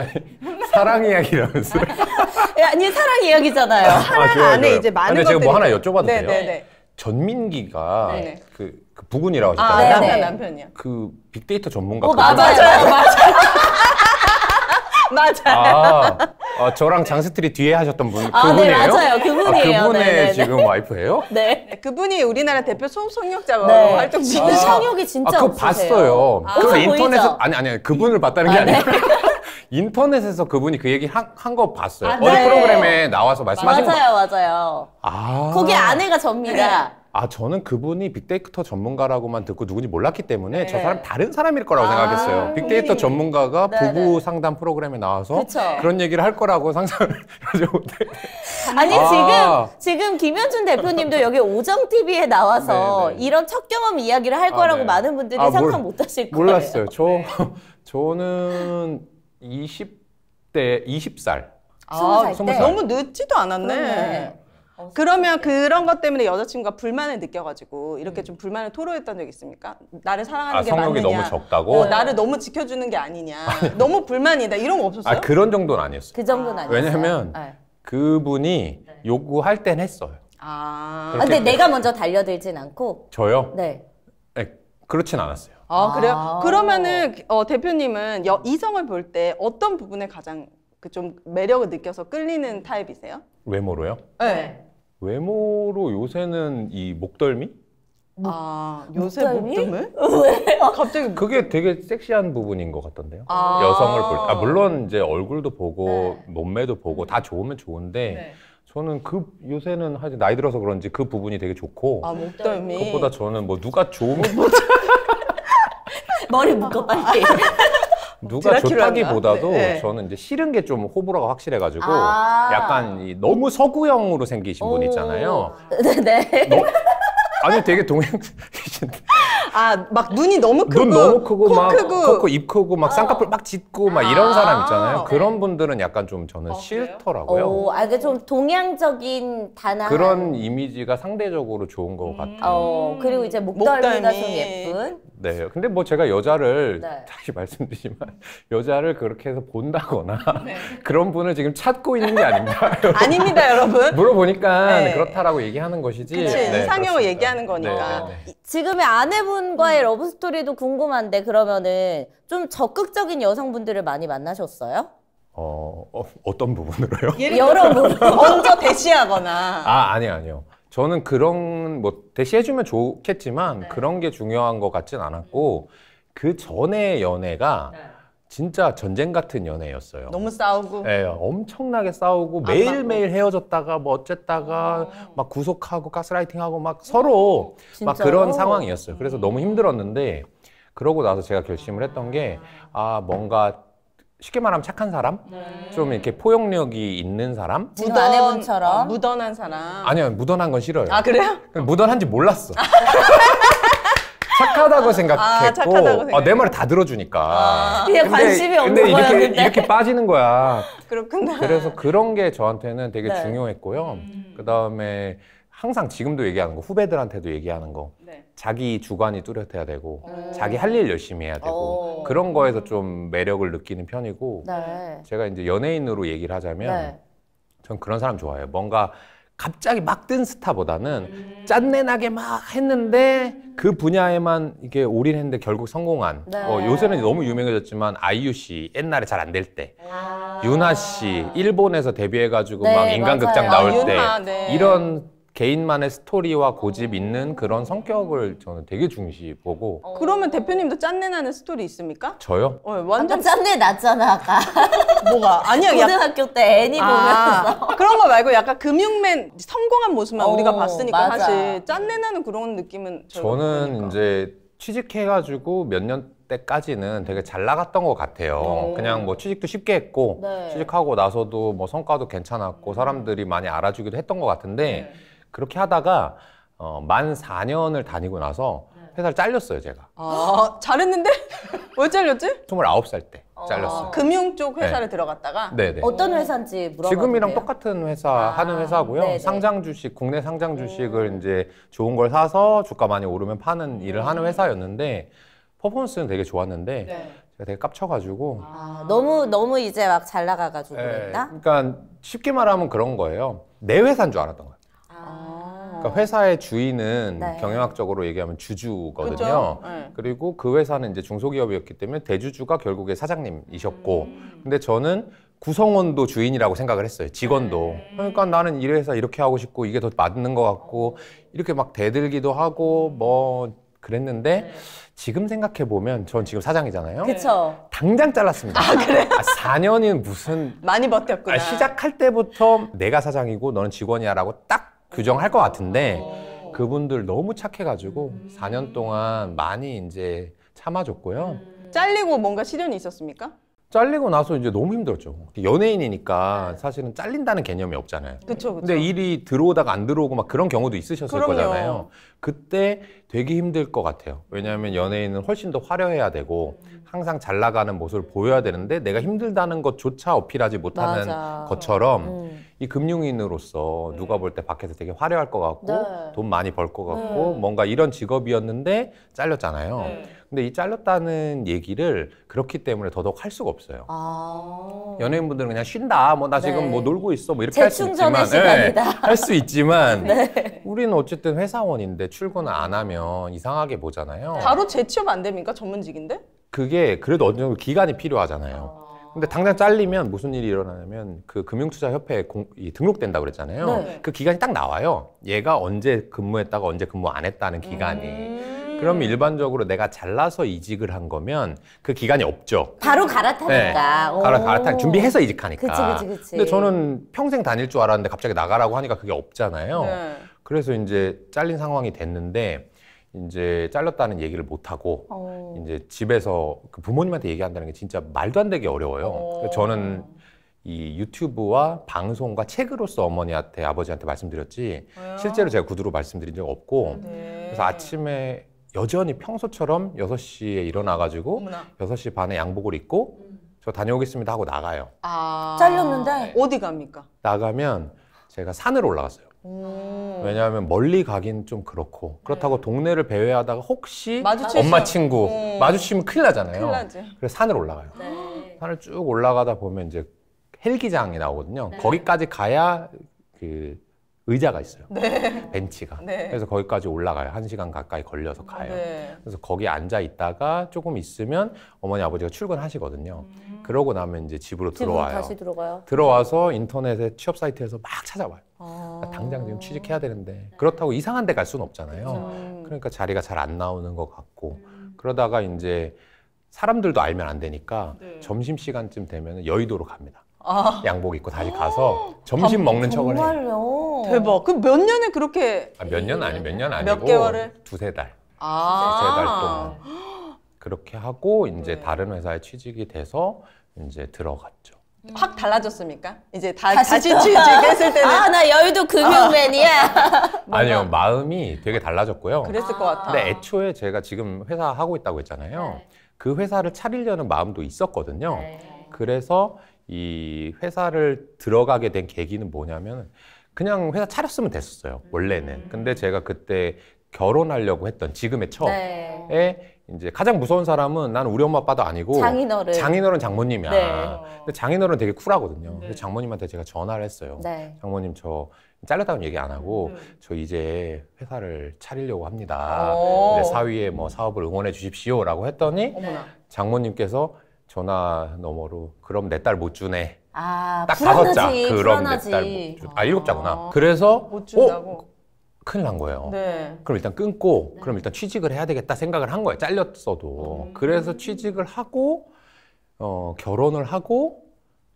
사랑 이야기라면서? (laughs) 예, 아니 사랑 이야기잖아요. 아, 사랑 아, 좋아요, 안에 좋아요. 이제 많은 것들 제가 뭐 하나 여쭤봐도 네 돼요? 네네. 네. 전민기가 네 그, 그 부군이라고 아, 하셨잖아요. 아, 남편, 남편이요. 그 빅데이터 전문가. 어, 맞아요. (laughs) 맞아요. 맞아요. 아, 아, 저랑 네. 장스트리 뒤에 하셨던 분 아, 네, 그분이에요? 아, 네, 맞아요. 네, 그분이에요. 아, 그분의 네네네. 지금 와이프예요? 네. 그분이 우리나라 대표 성역자로 뭐 네. 활동 아. 중이에요. 성욕이 진짜 아, 그거 없으세요. 봤어요. 그걸 인터넷에 보이죠? 아니 아니 그분을 봤다는 게 아, 니라 네. 인터넷에서 그분이 그 얘기 한 거 봤어요. 아, 어디 네. 프로그램에 나와서 말씀하신 거. 맞아요, 맞아요. 아. 거기 아내가 접니다. 아, 저는 그분이 빅데이터 전문가라고만 듣고 누군지 몰랐기 때문에 네. 저 사람 다른 사람일 거라고 아, 생각했어요. 빅데이터 음. 전문가가 네, 부부 네. 상담 프로그램에 나와서 그쵸. 그런 얘기를 할 거라고 상상을 (laughs) 하지 못해. 아니, 아. 지금, 지금 김현준 대표님도 여기 오정TV에 나와서 네, 이런 첫 경험 이야기를 할 아, 거라고 아, 많은 분들이 아, 상상 못 하실 거예요. 몰랐어요. 저, (laughs) 저는 20대 20살. 아, 20살 때. 너무 늦지도 않았네. 그러네. 어, 그러면 그런 것 때문에 여자친구가 불만을 느껴가지고 이렇게 음. 좀 불만을 토로했던 적 있습니까? 나를 사랑하는 아, 게 성욕이 맞느냐? 너무 적다고? 어, 나를 너무 지켜주는 게 아니냐? 아, 네. 너무 불만이다 이런 거 없었어요? 아 그런 정도는 아니었어요. 그 정도는 아니었어요. 왜냐하면 네. 그분이 네. 요구할 땐 했어요. 아. 아 근데 내가 먼저 달려들진 않고. 저요? 네. 네 그렇진 않았어요. 아, 아, 그래요? 그러면은 어, 대표님은 여, 이성을 볼 때 어떤 부분에 가장 그 좀 매력을 느껴서 끌리는 타입이세요? 외모로요? 네. 외모로 요새는 이 목덜미? 아 요새 목덜미? (laughs) 왜? 아, 갑자기 그게 되게 섹시한 부분인 것 같던데요. 아 여성을 볼 때. 아, 물론 이제 얼굴도 보고 네. 몸매도 보고 다 좋으면 좋은데 네. 저는 그 요새는 하여튼 나이 들어서 그런지 그 부분이 되게 좋고 아 목덜미 그것보다 저는 뭐 누가 좋으 (laughs) 머리 묶어 아. 빨리. (laughs) 누가 좋다기보다도 네. 저는 이제 싫은 게 좀 호불호가 확실해가지고 아~ 약간 너무 서구형으로 생기신 분 있잖아요. 네, 네. 너, 아니 되게 동양. 아 막 눈이 너무 크고 눈 너무 크고 막 크고. 크고. 입 크고 막 어. 쌍꺼풀 막 짙고 막 이런 아~ 사람 있잖아요. 네. 그런 분들은 약간 좀 저는 어, 싫더라고요. 오, 아, 그좀 동양적인 단아 그런 이미지가 상대적으로 좋은 것 음. 같아요. 어, 그리고 이제 목덜미가 목덜미. 좀 예쁜. 네. 근데 뭐 제가 여자를 네. 다시 말씀드리지만 (laughs) 여자를 그렇게 해서 본다거나 (laughs) 네. 그런 분을 지금 찾고 있는 게아닙니 (laughs) 아닙니다, 여러분. 물어보니까 네. 그렇다라고 얘기하는 것이지. 그치, 네, 이상형을 얘기하는 거니까. 네, 네, 지금의 아내분과의 러브 음. 스토리도 궁금한데 그러면은 좀 적극적인 여성분들을 많이 만나셨어요? 어, 어 어떤 부분으로요? 여러 분 먼저 대시하거나. 아아니 아니요. 저는 그런 뭐 대시해주면 좋겠지만 네. 그런 게 중요한 것 같진 않았고 음. 그 전에 연애가 네. 진짜 전쟁 같은 연애였어요. 너무 싸우고. 네, 엄청나게 싸우고 매일 매일 헤어졌다가 뭐 어쨌다가 아. 막 구속하고 가스라이팅하고 막 서로 진짜요? 그런 상황이었어요. 그래서 너무 음. 힘들었는데 그러고 나서 제가 결심을 했던 게아 아, 뭔가 쉽게 말하면 착한 사람, 네. 좀 이렇게 포용력이 있는 사람, 무던 아내분처럼 어, 무던한 사람. 아니요, 무던한 건 싫어요. 아 그래요? 그러니까 무던한지 몰랐어. 아. (laughs) 착하다고 생각했고 아, 착하다고 아, 내 말을 다 들어주니까 아, 근데, 관심이 없는 근데 이렇게, 거였는데 이렇게 빠지는 거야 그렇구나 그래서 그런 게 저한테는 되게 네. 중요했고요 음. 그 다음에 항상 지금도 얘기하는 거 후배들한테도 얘기하는 거 네. 자기 주관이 뚜렷해야 되고 오. 음. 자기 할 일 열심히 해야 되고 오. 어. 그런 거에서 좀 매력을 느끼는 편이고 네. 제가 이제 연예인으로 얘기를 하자면 네. 전 그런 사람 좋아해요. 뭔가 갑자기 막 뜬 스타보다는 음. 짠내나게 막 했는데 그 분야에만 이게 올인했는데 결국 성공한 네. 어, 요새는 너무 유명해졌지만 아이유 씨 옛날에 잘 안 될때 아. 유나 씨 일본에서 데뷔해가지고 네, 막 인간극장 나올 아, 때 유나, 네. 이런 개인만의 스토리와 고집 있는 그런 성격을 저는 되게 중시 보고 어. 그러면 대표님도 짠내 나는 스토리 있습니까? 저요? 어, 완전 짠내 났잖아 아까 (laughs) 뭐가 아니야 고등학교 때 애니 아, 보면서 그런 거 말고 약간 금융맨 성공한 모습만 어, 우리가 봤으니까 맞아. 사실 짠내 나는 그런 느낌은 저는 보니까. 이제 취직해가지고 몇 년 때까지는 되게 잘 나갔던 것 같아요. 오. 어. 그냥 뭐 취직도 쉽게 했고 네. 취직하고 나서도 뭐 성과도 괜찮았고 사람들이 많이 알아주기도 했던 것 같은데. 네. 그렇게 하다가 어, 만 4년을 다니고 나서 네. 회사를 잘렸어요, 제가. 아, 잘했는데? (laughs) 왜 잘렸지? 29살 때 아, 잘렸어요. 금융 쪽 네. 회사를 들어갔다가 네, 네. 어떤 회사인지 물어봐. 지금이랑 똑같은 회사 아, 하는 회사고요. 네네. 상장 주식, 국내 상장 주식을 이제 좋은 걸 사서 주가 많이 오르면 파는 일을 하는 음. 회사였는데 퍼포먼스는 되게 좋았는데 네. 제가 되게 깝쳐가지고 아, 너무 너무 이제 막 잘 나가가지고 예, 그 그러니까 쉽게 말하면 그런 거예요. 내 회사인 줄 알았던 거예요. 그러니까 회사의 주인은 네. 경영학적으로 얘기하면 주주거든요. 그 네. 그리고 그 회사는 이제 중소기업이었기 때문에 대주주가 결국에 사장님이셨고, 음. 근데 저는 구성원도 주인이라고 생각을 했어요. 직원도. 네. 그러니까 나는 이 회사 이렇게 하고 싶고 이게 더 맞는 것 같고 이렇게 막 대들기도 하고 뭐 그랬는데 네. 지금 생각해 보면 전 지금 사장이잖아요. 그렇죠. 당장 잘랐습니다. 아 그래? 아, 4년이 무슨 많이 버텼구나. 아, 시작할 때부터 내가 사장이고 너는 직원이야라고 딱 규정할 것 같은데 어. 그분들 너무 착해가지고 4년 음. 동안 많이 이제 참아줬고요. 음. 잘리고 뭔가 시련이 있었습니까? 잘리고 나서 이제 너무 힘들었죠. 연예인이니까 네. 사실은 잘린다는 개념이 없잖아요. 그쵸, 그 근데 일이 들어오다가 안 들어오고 막 그런 경우도 있으셨을 그럼요. 거잖아요. 그때 되게 힘들 것 같아요. 왜냐하면 연예인은 훨씬 더 화려해야 되고 음. 항상 잘 나가는 모습을 보여야 되는데 내가 힘들다는 것조차 어필하지 못하는 맞아. 것처럼 음. 이 금융인으로서 음. 누가 볼 때 밖에서 되게 화려할 것 같고 네. 돈 많이 벌 것 같고 네. 뭔가 이런 직업이었는데 잘렸잖아요. 네. 근데 이 잘렸다는 얘기를 그렇기 때문에 더더욱 할 수가 없어요. 아... 연예인분들은 그냥 쉰다, 뭐 나 지금 네. 뭐 놀고 있어, 뭐 이렇게 할 수 있지만, 네. (laughs) 할수 있지만 네. 우리는 어쨌든 회사원인데 출근을 안 하면 이상하게 보잖아요. 바로 재취업 안 됩니까 전문직인데? 그게 그래도 어느 정도 기간이 필요하잖아요. 아. 근데 당장 잘리면 무슨 일이 일어나냐면 그 금융투자협회에 공, 이, 등록된다고 그랬잖아요. 네. 그 기간이 딱 나와요. 얘가 언제 근무했다가 언제 근무 안 했다는 기간이. 음... 그럼 일반적으로 내가 잘라서 이직을 한 거면 그 기간이 없죠. 바로 갈아타니까. 네. 바로 갈아타 준비해서 이직하니까. 그치, 그치, 그치. 근데 저는 평생 다닐 줄 알았는데 갑자기 나가라고 하니까 그게 없잖아요. 네. 그래서 이제 잘린 상황이 됐는데 이제 잘렸다는 얘기를 못 하고 오. 어. 이제 집에서 그 부모님한테 얘기한다는 게 진짜 말도 안 되게 어려워요. 어. 그러니까 저는 이 유튜브와 방송과 책으로서 어머니한테 아버지한테 말씀드렸지 아. 실제로 제가 구두로 말씀드린 적 없고 아, 네. 그래서 아침에 여전히 평소처럼 6시에 일어나 가지고 6시 반에 양복을 입고 음. 저 다녀오겠습니다 하고 나가요. 아. 잘렸는데 어디 갑니까? 나가면 제가 산으로 올라갔어요. 음. 왜냐하면 멀리 가긴 좀 그렇고 그렇다고 네. 동네를 배회하다가 혹시 마주치죠. 엄마 친구 음. 마주치면 큰일 나잖아요. 큰일 나지. 그래서 산을 올라가요. 네. (gasps) 산을 쭉 올라가다 보면 이제 헬기장이 나오거든요. 네. 거기까지 가야 그 의자가 있어요. 네. 벤치가. 네. 그래서 거기까지 올라가요. 한 시간 가까이 걸려서 가요. 네. 그래서 거기 앉아 있다가 조금 있으면 어머니 아버지가 출근하시거든요. 음. 그러고 나면 이제 집으로 들어와요. 다시 들어가요. 들어와서 인터넷에 취업 사이트에서 막 찾아봐요. 아, 당장 지금 취직해야 되는데 그렇다고 네. 이상한 데 갈 수는 없잖아요. 그렇죠. 그러니까 자리가 잘 안 나오는 것 같고 음. 그러다가 이제 사람들도 알면 안 되니까 네. 점심 시간쯤 되면 여의도로 갑니다. 아. 양복 입고 다시 가서 (gasps) 점심 밥, 먹는 척을 해요. 대박. 그럼 몇 년을 그렇게? 아, 몇년 아니 몇 년 아니고 몇 개월을? 두세 달. 아~ 세달 동안 (gasps) 그렇게 하고 이제 네. 다른 회사에 취직이 돼서 이제 들어갔죠. 음. 확 달라졌습니까? 이제 다, 다시, 다시 취직했을 때는 아 나 여의도 금융맨이야. (laughs) 아니요 마음이 되게 달라졌고요. 그랬을 아. 것 같아. 근데 애초에 제가 지금 회사 하고 있다고 했잖아요. 네. 그 회사를 차리려는 마음도 있었거든요. 네. 그래서 이 회사를 들어가게 된 계기는 뭐냐면 그냥 회사 차렸으면 됐었어요 원래는. 음. 근데 제가 그때 결혼하려고 했던 지금의 처에 네. 이제 가장 무서운 사람은 난 우리 엄마 아빠도 아니고 장인어른 장인어른 장모님이야. 네. 근데 장인어른 되게 쿨하거든요. 네. 그래서 장모님한테 제가 전화를 했어요. 네. 장모님 저 잘렸다는 얘기 안 하고 음, 음. 저 이제 회사를 차리려고 합니다. 오. 어. 근데 네, 사위의 뭐 사업을 응원해 주십시오라고 했더니 어머나. 장모님께서 전화 너머로 그럼 내 딸 못 주네. 아, 딱 불안하지, 다섯 자. 그럼 내 딸 못 주. 아, 일곱 자구나. 어. 그래서 못 준다고. 어? 큰일 난 거예요. 네. 그럼 일단 끊고 네. 그럼 일단 취직을 해야 되겠다 생각을 한 거예요. 잘렸어도. 음. 그래서 취직을 하고 어, 결혼을 하고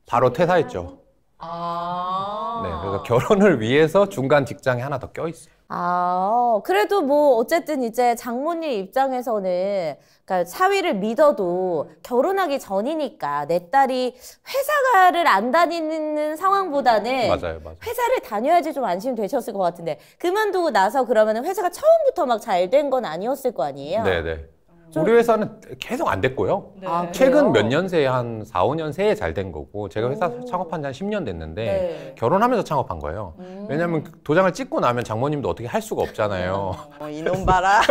바로 퇴사했죠. 아. 네, 그래서 결혼을 위해서 중간 직장에 하나 더 껴있어요. 아, 그래도 뭐 어쨌든 이제 장모님 입장에서는 그러니까 사위를 믿어도 결혼하기 전이니까 내 딸이 회사를 안 다니는 상황보다는 음, 맞아요, 맞아요. 회사를 다녀야지 좀 안심 되셨을 것 같은데 그만두고 나서 그러면 회사가 처음부터 막 잘 된 건 아니었을 거 아니에요? 네네. 네. 우리 회사는 계속 안 됐고요. 네. 아, 최근 몇 년 새에 한 4, 5년 새에 잘 된 거고 제가 회사 오. 창업한 지 한 10년 됐는데 네. 결혼하면서 창업한 거예요. 음. 왜냐하면 그 도장을 찍고 나면 장모님도 어떻게 할 수가 없잖아요. 음. (laughs) 어, 이놈 봐라.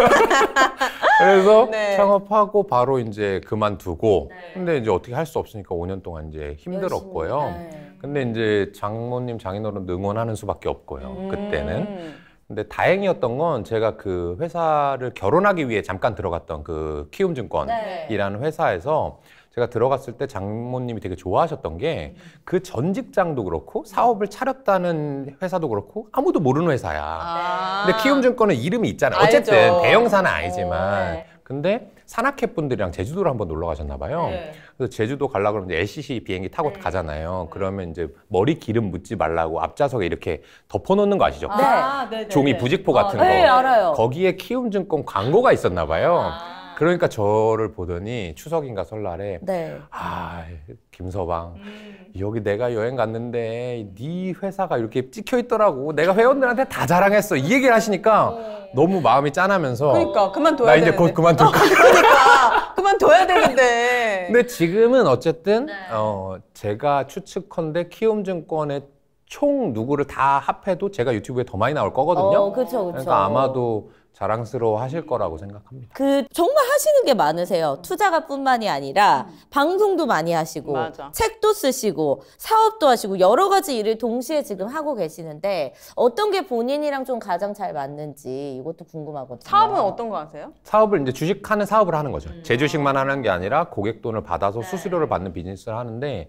그래서 (laughs) 네. 창업하고 바로 이제 그만두고 네. 근데 이제 어떻게 할 수 없으니까 5년 동안 이제 힘들었고요. 네. 근데 이제 장모님 장인어른 응원하는 수밖에 없고요. 음. 그때는. 근데 다행이었던 건 제가 그 회사를 결혼하기 위해 잠깐 들어갔던 그 키움증권이라는 네. 회사에서 제가 들어갔을 때 장모님이 되게 좋아하셨던 게 그 전직장도 그렇고 사업을 차렸다는 회사도 그렇고 아무도 모르는 회사야. 아. 근데 키움증권은 이름이 있잖아. 어쨌든 알죠. 대형사는 아니지만. 오, 네. 근데 산악회 분들이랑 제주도를 한번 놀러 가셨나 봐요. 네. 그래서 제주도 가려고 그러면 LCC 비행기 타고 네. 가잖아요. 네. 그러면 이제 머리 기름 묻지 말라고 앞좌석에 이렇게 덮어놓는 거 아시죠? 아, 종이 네. 네, 부직포 아, 같은 아, 거. 네, 알아요. 거기에 키움증권 광고가 있었나 봐요. 아. 그러니까 저를 보더니 추석인가 설날에 네. 아 김서방 음. 여기 내가 여행 갔는데 네 회사가 이렇게 찍혀 있더라고 내가 회원들한테 다 자랑했어 이 얘기를 하시니까 네. 너무 마음이 짠하면서 그러니까 그만둬야 나 이제 곧 그만둘 거야 어, 그러니까 그만둬야 되는데 근데 지금은 어쨌든 네. 어 제가 추측컨대 키움증권에총 누구를 다 합해도 제가 유튜브에 더 많이 나올 거거든요. 어, 그쵸, 그쵸. 그러니까 아마도 자랑스러워 하실 거라고 생각합니다. 그 정말 하시는 게 많으세요. 음. 투자가뿐만이 아니라 음. 방송도 많이 하시고 맞아. 책도 쓰시고 사업도 하시고 여러 가지 일을 동시에 지금 하고 계시는데 어떤 게 본인이랑 좀 가장 잘 맞는지 이것도 궁금하거든요. 사업은 어떤 거 하세요? 사업을 이제 주식하는 사업을 하는 거죠. 음. 제 주식만 하는 게 아니라 고객 돈을 받아서 네. 수수료를 받는 비즈니스를 하는데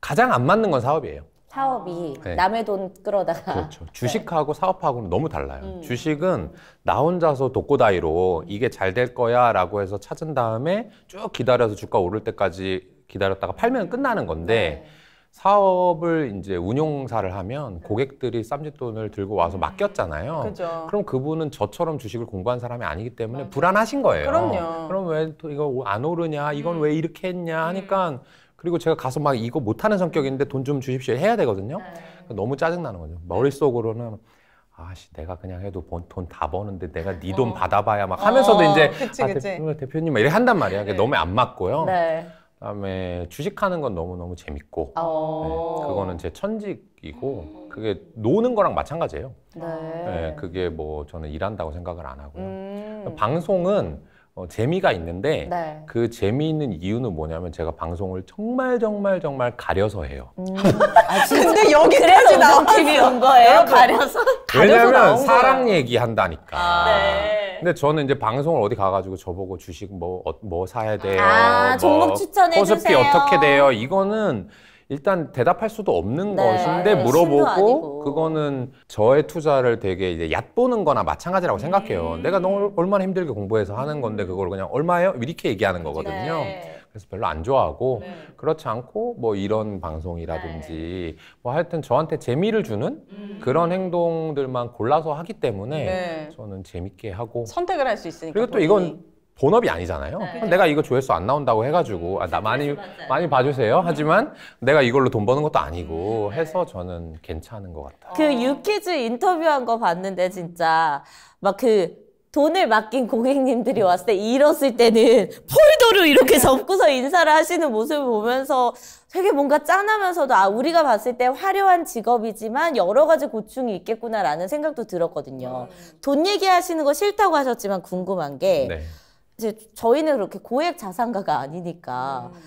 가장 안 맞는 건 사업이에요. 사업이 네. 남의 돈 끌어다가 그렇죠. (laughs) 네. 주식하고 네. 사업하고는 너무 달라요. 음. 주식은 나 혼자서 독고다이로 이게 잘 될 거야라고 해서 찾은 다음에 쭉 기다려서 주가 오를 때까지 기다렸다가 팔면 끝나는 건데 네. 사업을 이제 운용사를 하면 음. 고객들이 쌈짓돈을 들고 와서 음. 맡겼잖아요. 그죠. 그럼 그분은 저처럼 주식을 공부한 사람이 아니기 때문에 맞아. 불안하신 거예요. 그럼요. 그럼 왜 이거 안 오르냐, 이건 음. 왜 이렇게 했냐 하니까 음. 그리고 제가 가서 막 이거 못하는 성격인데 돈 좀 주십시오 해야 되거든요. 네. 너무 짜증나는 거죠. 머릿속으로는 아씨 내가 그냥 해도 돈 다 버는데 내가 네돈 어. 받아봐야 막 하면서도 어, 이제 그치, 아, 그치. 대표, 님이래 한단 말이야. 네. 너무 안 맞고요. 네. 그다음에 주식하는 건 너무 너무 재밌고 어. 네, 그거는 제 천직이고 그게 노는 거랑 마찬가지예요. 네. 네 그게 뭐 저는 일한다고 생각을 안 하고요. 음. 방송은 어, 재미가 있는데 네. 그 재미있는 이유는 뭐냐면 제가 방송을 정말 정말 정말 가려서 해요. 음. (laughs) 아, 근데 여기까지 나온 t 이온 거예요? 가려서? 왜냐면 사랑 얘기한다니까. 아, 네. 근데 저는 이제 방송을 어디 가가지고 저보고 주식 뭐, 어, 뭐 사야 돼요. 아, 뭐 종목 추천해 주세요. 코스피 어떻게 돼요? 이거는 일단 대답할 수도 없는 네. 것인데 물어보고 그거는 저의 투자를 되게 이제 얕보는 거나 마찬가지라고 생각해요. 음. 내가 너무 얼마나 힘들게 공부해서 하는 건데 음. 그걸 그냥 얼마예요? 이렇게 얘기하는 거거든요. 네. 그래서 별로 안 좋아하고 네. 그렇지 않고 뭐 이런 방송이라든지 네. 뭐 하여튼 저한테 재미를 주는 음. 그런 행동들만 골라서 하기 때문에 네. 저는 재밌게 하고 선택을 할 수 있으니까 그리고 또 본인이. 이건 본업이 아니잖아요. 네. 내가 이거 조회수 안 나온다고 해가지고 아, 나 많이 맞아요. 많이 봐주세요. 음. 하지만 내가 이걸로 돈 버는 것도 아니고 음. 해서 저는 괜찮은 것 같다. 그 유키즈 인터뷰한 거 봤는데 진짜 막 그 돈을 맡긴 고객님들이 음. 왔을 때 이뤘을 때는 (laughs) 폴더를 이렇게 접고서 인사를 하시는 모습을 보면서 되게 뭔가 짠하면서도 아 우리가 봤을 때 화려한 직업이지만 여러 가지 고충이 있겠구나라는 생각도 들었거든요. 돈 얘기하시는 거 싫다고 하셨지만 궁금한 게. 네. 이제 저희는 그렇게 고액 자산가가 아니니까 음.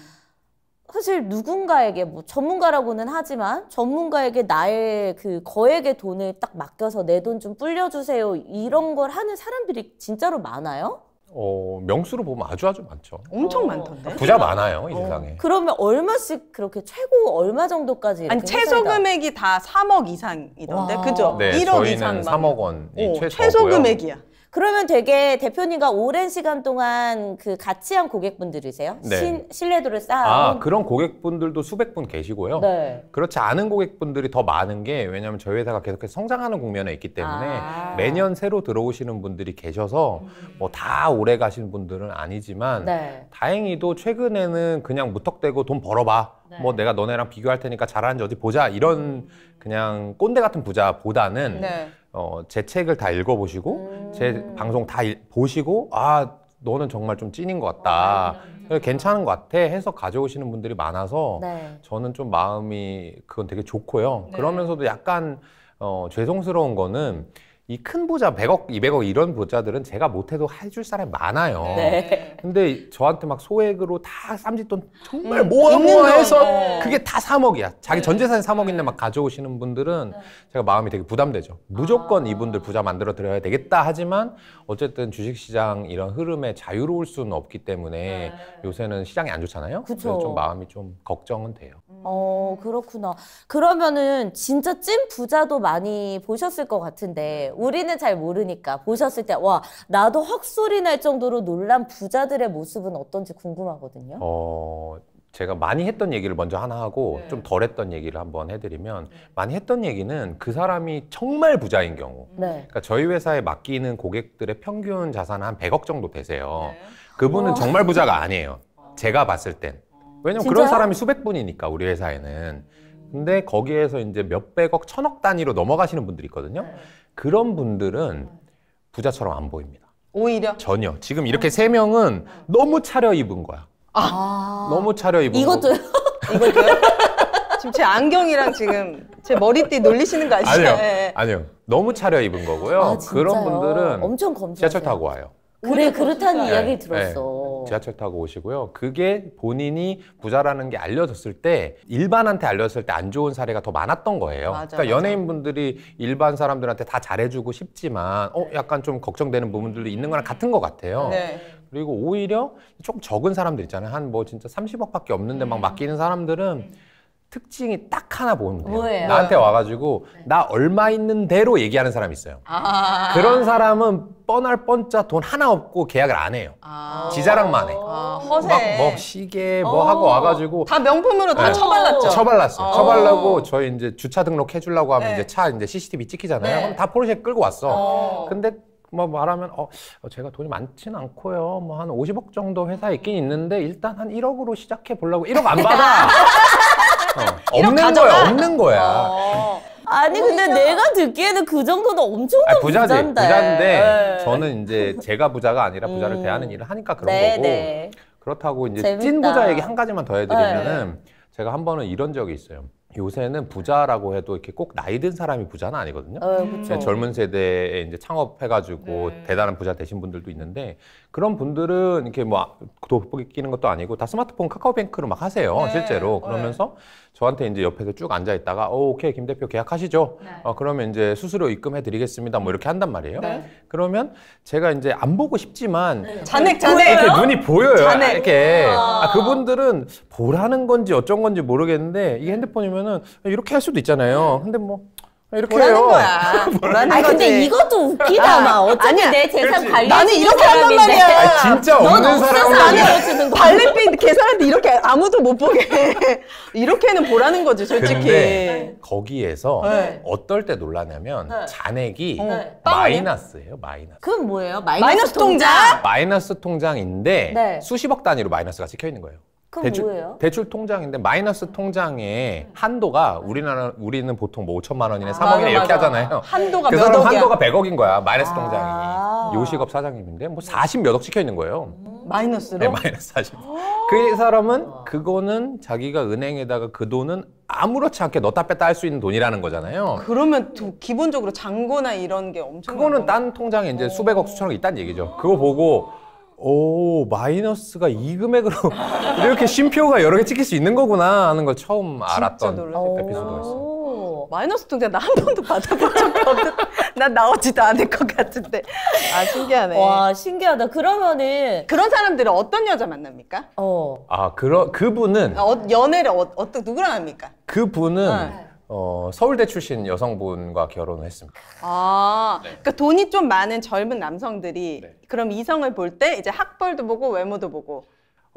사실 누군가에게 뭐 전문가라고는 하지만 전문가에게 나의 그 거액의 돈을 딱 맡겨서 내 돈좀 불려주세요 이런 걸 하는 사람들이 진짜로 많아요? 어, 명수로 보면 아주 아주 많죠. 엄청 어. 많던데. 부자 많아요, 이 어. 세상에. 그러면 얼마씩 그렇게 최고 얼마 정도까지 아니, 최소 금액이 다 3억 이상이던데. 와. 그죠? 네, 1억 저희는 이상만. 3억 원이 어, 최소고요. 최소 금액이야. 그러면 되게 대표님과 오랜 시간 동안 그 같이 한 고객분들이세요? 네. 신, 신뢰도를 쌓아. 아, 그런 고객분들도 수백 분 계시고요. 네. 그렇지 않은 고객분들이 더 많은 게 왜냐하면 저희 회사가 계속해서 성장하는 국면에 있기 때문에 아. 매년 새로 들어오시는 분들이 계셔서 음. 뭐다 오래 가신 분들은 아니지만 네. 다행히도 최근에는 그냥 무턱대고 돈 벌어봐. 네. 뭐 내가 너네랑 비교할 테니까 잘하는지 어디 보자 이런 음. 그냥 꼰대 같은 부자보다는 네. 어, 제 책을 다 읽어보시고 음... 제 방송 다 일, 보시고 아 너는 정말 좀 찐인 것 같다. 아, 괜찮은 것 같아 해서 가져오시는 분들이 많아서 네. 저는 좀 마음이 그건 되게 좋고요. 네. 그러면서도 약간 어, 죄송스러운 거는 이큰 부자 100억, 200억 이런 부자들은 제가 못해도 해줄 사람이 많아요. 네. 근데 저한테 막 소액으로 다 쌈짓돈 정말 음, 모아 모아 서 네. 그게 다 3억이야. 자기 네. 전 재산이 3억인데 막 가져오시는 분들은 네. 제가 마음이 되게 부담되죠. 무조건 아. 이분들 부자 만들어 드려야 되겠다 하지만 어쨌든 주식시장 이런 흐름에 자유로울 수는 없기 때문에 네. 요새는 시장이 안 좋잖아요. 그쵸. 그래서 좀 마음이 좀 걱정은 돼요. 음. 어, 그렇구나. 그러면은 진짜 찐 부자도 많이 보셨을 것 같은데 우리는 잘 모르니까 보셨을 때 와 나도 확소리 날 정도로 놀란 부자들의 모습은 어떤지 궁금하거든요. 어, 제가 많이 했던 얘기를 먼저 하나 하고 네. 좀덜 했던 얘기를 한번 해드리면 네. 많이 했던 얘기는 그 사람이 정말 부자인 경우. 음. 네. 그러니까 저희 회사에 맡기는 고객들의 평균 자산한 100억 정도 되세요. 네. 그분은 어. 정말 부자가 아니에요. 어. 제가 봤을 땐. 어. 왜냐면 그런 사람이 수백 분이니까 우리 회사에는. 음. 근데 거기에서 이제 몇백억, 천억 단위로 넘어가시는 분들이 있거든요. 네. 그런 분들은 부자처럼 안 보입니다. 오히려 전혀. 지금 이렇게 세 명은 너무 차려입은 거야. 아. 너무 차려입은 이것도요? (laughs) 이것도요? 지금 제 안경이랑 지금 제 머리띠 놀리시는 거 아시죠? 아니요. 예, 예. 아니요. 너무 차려입은 거고요. 아, 그런 분들은 엄청 검지. 지하철 타고 와요. 그래 그렇다는 진 이야기 를 네. 들었어. 네. 지하철 타고 오시고요. 그게 본인이 부자라는 게 알려졌을 때 일반한테 알려졌을 때 안 좋은 사례가 더 많았던 거예요. 맞아, 그러니까 연예인분들이 일반 사람들한테 다 잘해주고 싶지만 어 약간 좀 걱정되는 부분들도 있는 거랑 같은 것 같아요. 네. 그리고 오히려 조금 적은 사람들 있잖아요. 한 뭐 진짜 30억밖에 없는데 막 음. 맡기는 사람들은 특징이 딱 하나 보면 돼요. 뭐예요? 나한테 와가지고 네. 나 얼마 있는 대로 얘기하는 사람 있어요. 아 그런 사람은 뻔할 뻔자 돈 하나 없고 계약을 안 해요. 아 지자랑만 해. 아 어. 허세. 뭐 시계 뭐 어. 하고 와가지고 다 명품으로 다 네. 처발랐죠. 처발랐어요. 어. 처발라고 저희 이제 주차 등록 해주려고 하면 네. 이제 차 이제 CCTV 찍히잖아요. 네. 그럼 다 포르쉐 끌고 왔어. 근데 뭐 말하면 어 제가 돈이 많진 않고요. 뭐 한 50억 정도 회사에 있긴 있는데 일단 한 1억으로 시작해 보려고 1억 안 받아. (laughs) 어. (laughs) 없는 거야, 없는 거야. 어. 아니 근데 그러니까. 내가 듣기에는 그 정도는 엄청난 부자지, 부자인데. 부자인데 네. 저는 이제 제가 부자가 아니라 부자를 음. 대하는 일을 하니까 그런 네, 거고 네. 그렇다고 이제 재밌다. 찐 부자 에게한 가지만 더 해드리면은 네. 제가 한 번은 이런 적이 있어요. 요새는 부자라고 해도 이렇게 꼭 나이 든 사람이 부자는 아니거든요. 어, 젊은 세대에 이제 창업해가지고 네. 대단한 부자 되신 분들도 있는데 그런 분들은 이렇게 뭐 아, 돋보기 끼는 것도 아니고 다 스마트폰 카카오뱅크로 막 하세요. 네. 실제로 네. 그러면서 네. 저한테 이제 옆에서 쭉 앉아 있다가 오, 어, 오케이 김 대표 계약하시죠. 네. 어, 그러면 이제 수수료 입금해 드리겠습니다. 뭐 이렇게 한단 말이에요. 네. 그러면 제가 이제 안 보고 싶지만 네. 잔액 잔액 뭐 이렇게 눈이 보여요. 잔액. 이렇게 아. 아, 그분들은 보라는 건지 어쩐 건지 모르겠는데 이게 핸드폰이면은 이렇게 할 수도 있잖아요. 근데 뭐 이렇게 뭐라는 해요. 거야. (laughs) 뭐라는 아니, 근데 이것도 웃기다, 막. 아, 어차피 아니야. 내 재산 관리해 나는 이렇게 한단 말이야. 아니, 진짜 없는 사람은 나는 (laughs) 발렛빛 계산할 때 이렇게 아무도 못 보게. (laughs) 이렇게는 보라는 거지, 솔직히. 네. 거기에서 네. 어떨 때 놀라냐면 네. 잔액이 어. 네. 마이너스예요, 마이너스. 그건 뭐예요? 마이너스, 마이너스 통장? 통장? 마이너스 통장인데 네. 수십억 단위로 마이너스가 찍혀 있는 거예요. 대출, 뭐예요? 대출 통장인데 마이너스 통장에 한도가 우리나라 우리는 보통 뭐 5천만 원이나 3억이나 아, 맞아, 이렇게 맞아. 하잖아요. 한도가 그 사람 한도가 100억인 거야. 마이너스 아. 통장이. 요식업 사장님인데 뭐40몇억 찍혀 있는 거예요. 마이너스로? 네, 마이너스 40. 그 사람은 그거는 자기가 은행에다가 그 돈은 아무렇지 않게 넣다 뺐다 할 수 있는 돈이라는 거잖아요. 그러면 또 기본적으로 잔고나 이런 게 엄청 그거는 딴 통장에 이제 어. 수백억 수천억 있다는 얘기죠. 그거 보고 오 마이너스가 이 금액으로 (laughs) 이렇게 쉼표가 여러 개 찍힐 수 있는 거구나 하는 걸 처음 알았던 에피소드였어요. 마이너스 통장 나 한 번도 받아본 적이 없는 (laughs) 난 나오지도 않을 것 같은데 아 신기하네 와 신기하다 그러면은 그런 사람들은 어떤 여자 만납니까? 어아 그러 그분은 어, 연애를 어, 떻게 누구랑 합니까? 그분은 어. 어, 서울대 출신 여성분과 결혼을 했습니다. 아, 네. 그러니까 돈이 좀 많은 젊은 남성들이 네. 그럼 이성을 볼 때 이제 학벌도 보고 외모도 보고.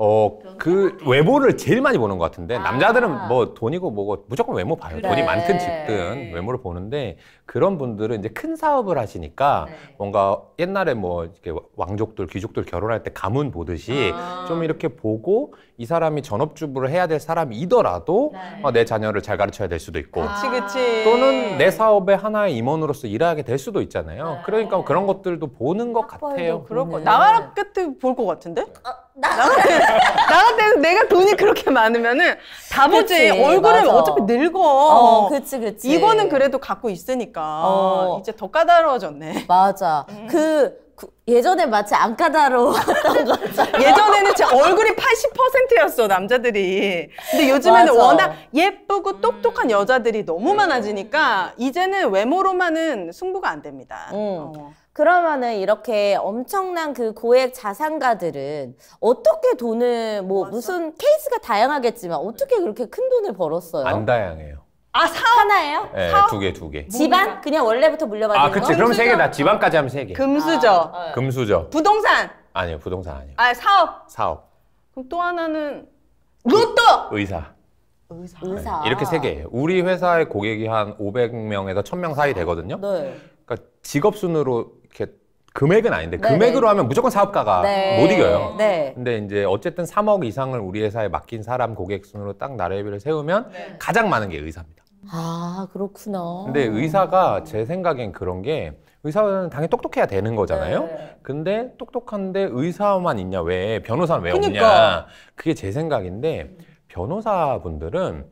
어, 그 외모를 제일 많이 보는 것 같은데 아. 남자들은 뭐 돈이고 뭐고 무조건 외모 봐요. 그래. 돈이 많든 적든 외모를 보는데 그런 분들은 이제 큰 사업을 하시니까 네. 뭔가 옛날에 뭐 이렇게 왕족들 귀족들 결혼할 때 가문 보듯이 아. 좀 이렇게 보고 이 사람이 전업주부를 해야 될 사람이더라도 네. 어, 내 자녀를 잘 가르쳐야 될 수도 있고 아. 그치, 그치. 또는 내 사업의 하나의 임원으로서 일하게 될 수도 있잖아요. 네. 그러니까 그런 것들도 보는 것 아, 같아요. 뭐 그럴 거. 음. 나가라 끝에 볼 것 같은데? 어, 나 나갈 때는 내가 돈이 그렇게 많으면은 다 보지. 얼굴은 어차피 늙어. 어, 그치, 그치. 이거는 그래도 갖고 있으니까 어. 이제 더 까다로워졌네. 맞아. 음. 그 예전에 마치 안카다로웠던 (laughs) 것처럼 예전에는 제 얼굴이 80%였어 남자들이 근데 요즘에는 맞아. 워낙 예쁘고 음. 똑똑한 여자들이 너무 많아지니까 이제는 외모로만은 승부가 안 됩니다 음. 어. 그러면은 이렇게 엄청난 그 고액 자산가들은 어떻게 돈을 뭐 맞아. 무슨 케이스가 다양하겠지만 어떻게 그렇게 큰 돈을 벌었어요? 안 다양해요 아, 사 하나예요? 네, 두 개, 두 개. 집안? 그냥 원래부터 물려받은 아, 거? 아, 그치. 그럼 세 개다. 집안까지 하면 세 개. 금수저. 아, 아, 아, 금수저. 부동산. 아니요, 부동산 아니요. 아, 사업. 사업. 그럼 또 하나는 로또. 의사. 의사. 의사. 네, 이렇게 세개 우리 회사의 고객이 한 500명에서 1000명 사이 되거든요. 네. 그러니까 직업 순으로 이렇게 금액은 아닌데 네 금액으로 네. 하면 무조건 사업가가 네. 못 이겨요. 네. 근데 이제 어쨌든 3억 이상을 우리 회사에 맡긴 사람 고객 순으로 딱 나래비를 세우면 네. 가장 많은 게 의사입니다. 아, 그렇구나. 근데 의사가 제 생각엔 그런 게 의사는 당연히 똑똑해야 되는 거잖아요. 네. 근데 똑똑한데 의사만 있냐 왜 변호사는 왜 그러니까. 없냐. 그게 제 생각인데 변호사분들은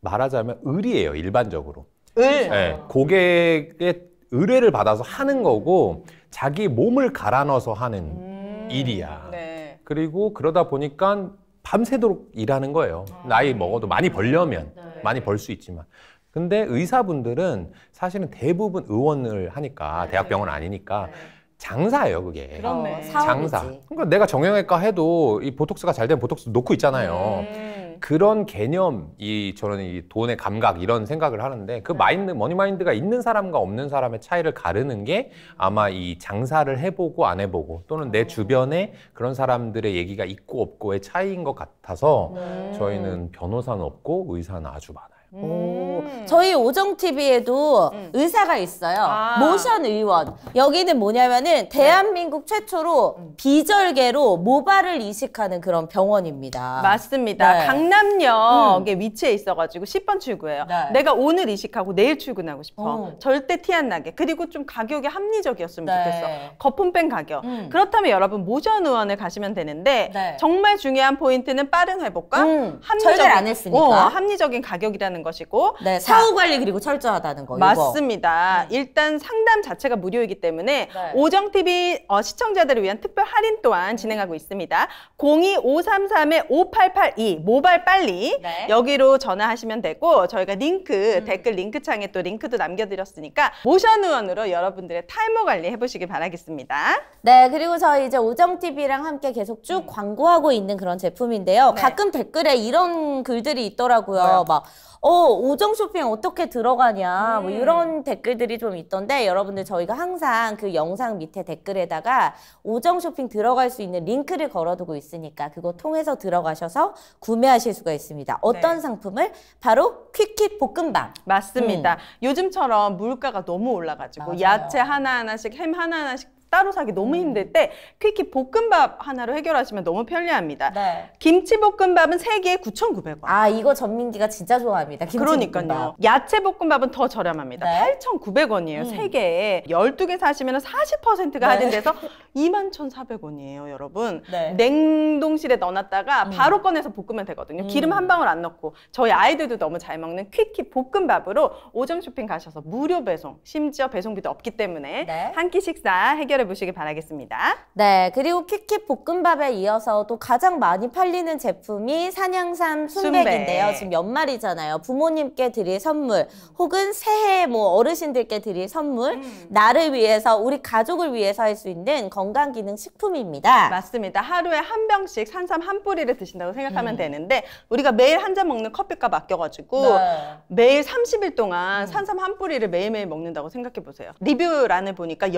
말하자면 을이에요 일반적으로. 을. 네, 고객의 의뢰를 받아서 하는 거고 자기 몸을 갈아 넣어서 하는 음. 일이야. 네. 그리고 그러다 보니까 밤새도록 일하는 거예요. 아. 나이 네. 먹어도 많이 벌려면 네. 많이 벌 수 있지만. 근데 의사분들은 사실은 대부분 의원을 하니까 네. 대학병원 아니니까 네. 장사예요 그게. 그렇네. 어, 장사. 그러니까 내가 정형외과 해도 이 보톡스가 잘 되면 보톡스 놓고 있잖아요. 네. 그런 개념, 이 저는 이 돈의 감각 이런 생각을 하는데 그 네. 마인드, 머니 마인드가 있는 사람과 없는 사람의 차이를 가르는 게 아마 이 장사를 해보고 안 해보고 또는 내 아. 주변에 그런 사람들의 얘기가 있고 없고의 차이인 것 같아서 네. 저희는 변호사는 없고 의사는 아주 많아요. 오. 음. 저희 오정TV에도 음. 의사가 있어요. 아. 모션 의원. 여기는 뭐냐면은 네. 대한민국 최초로 음. 비절개로 모발을 이식하는 그런 병원입니다. 맞습니다. 네. 강남역에 음. 위치해 있어가지고 10번 출구예요. 네. 내가 오늘 이식하고 내일 출근하고 싶어. 어. 절대 티 안 나게. 그리고 좀 가격이 합리적이었으면 네. 좋겠어. 거품뺀 가격. 음. 그렇다면 여러분 모션 의원을 가시면 되는데 네. 정말 중요한 포인트는 빠른 회복과 합리적인, 안 했으니까. 어, 합리적인 가격이라는 것이고 네, 사후 관리 그리고 철저하다는 거 맞습니다. 이거. 음. 일단 상담 자체가 무료이기 때문에 네. 오정 TV 어, 시청자들을 위한 특별 할인 또한 음. 진행하고 있습니다. 0 2 5 3 3 5882 모발 빨리 네. 여기로 전화하시면 되고 저희가 링크 음. 댓글 링크창에 또 링크도 남겨드렸으니까 모션 의원으로 여러분들의 탈모 관리 해보시길 바라겠습니다. 네 그리고 저희 이제 오정 TV랑 함께 계속 쭉 음. 광고하고 있는 그런 제품인데요. 네. 가끔 댓글에 이런 글들이 있더라고요. 뭐막 네. 어, 우정 쇼핑 어떻게 들어가냐. 뭐 네. 이런 댓글들이 좀 있던데 여러분들 저희가 항상 그 영상 밑에 댓글에다가 우정 쇼핑 들어갈 수 있는 링크를 걸어두고 있으니까 그거 통해서 들어가셔서 구매하실 수가 있습니다. 어떤 네. 상품을 바로 퀵퀴 볶음밥. 맞습니다. 음. 요즘처럼 물가가 너무 올라가지고 맞아요. 야채 하나하나씩 햄 하나하나씩 따로 사기 너무 음. 힘들 때 퀵히 볶음밥 하나로 해결하시면 너무 편리합니다. 네. 김치 볶음밥은 세개에 9,900원. 아, 이거 전민기가 진짜 좋아합니다. 그러니까요. 야채 볶음밥은 더 저렴합니다. 네. 8,900원이에요. 세개에 음. 12개 사시면 40%가 할인돼서 네. 21,400원이에요, 여러분. 네. 냉동실에 넣어놨다가 음. 바로 꺼내서 볶으면 되거든요. 음. 기름 한 방울 안 넣고 저희 아이들도 너무 잘 먹는 퀵히 볶음밥으로 오점 쇼핑 가셔서 무료 배송, 심지어 배송비도 없기 때문에 네. 한끼 식사 해결해 참고해 보시기 바라겠습니다. 네, 그리고 퀴퀴 볶음밥에 이어서 또 가장 많이 팔리는 제품이 산양삼 순백인데요. 순백. 지금 연말이잖아요. 부모님께 드릴 선물 혹은 새해 뭐 어르신들께 드릴 선물 음. 나를 위해서 우리 가족을 위해서 할 수 있는 건강기능식품입니다. 맞습니다. 하루에 한 병씩 산삼 한 뿌리를 드신다고 생각하면 음. 되는데 우리가 매일 한 잔 먹는 커피값 아껴가지고 네. 매일 30일 동안 음. 산삼 한 뿌리를 매일매일 먹는다고 생각해 보세요. 리뷰란을 보니까 1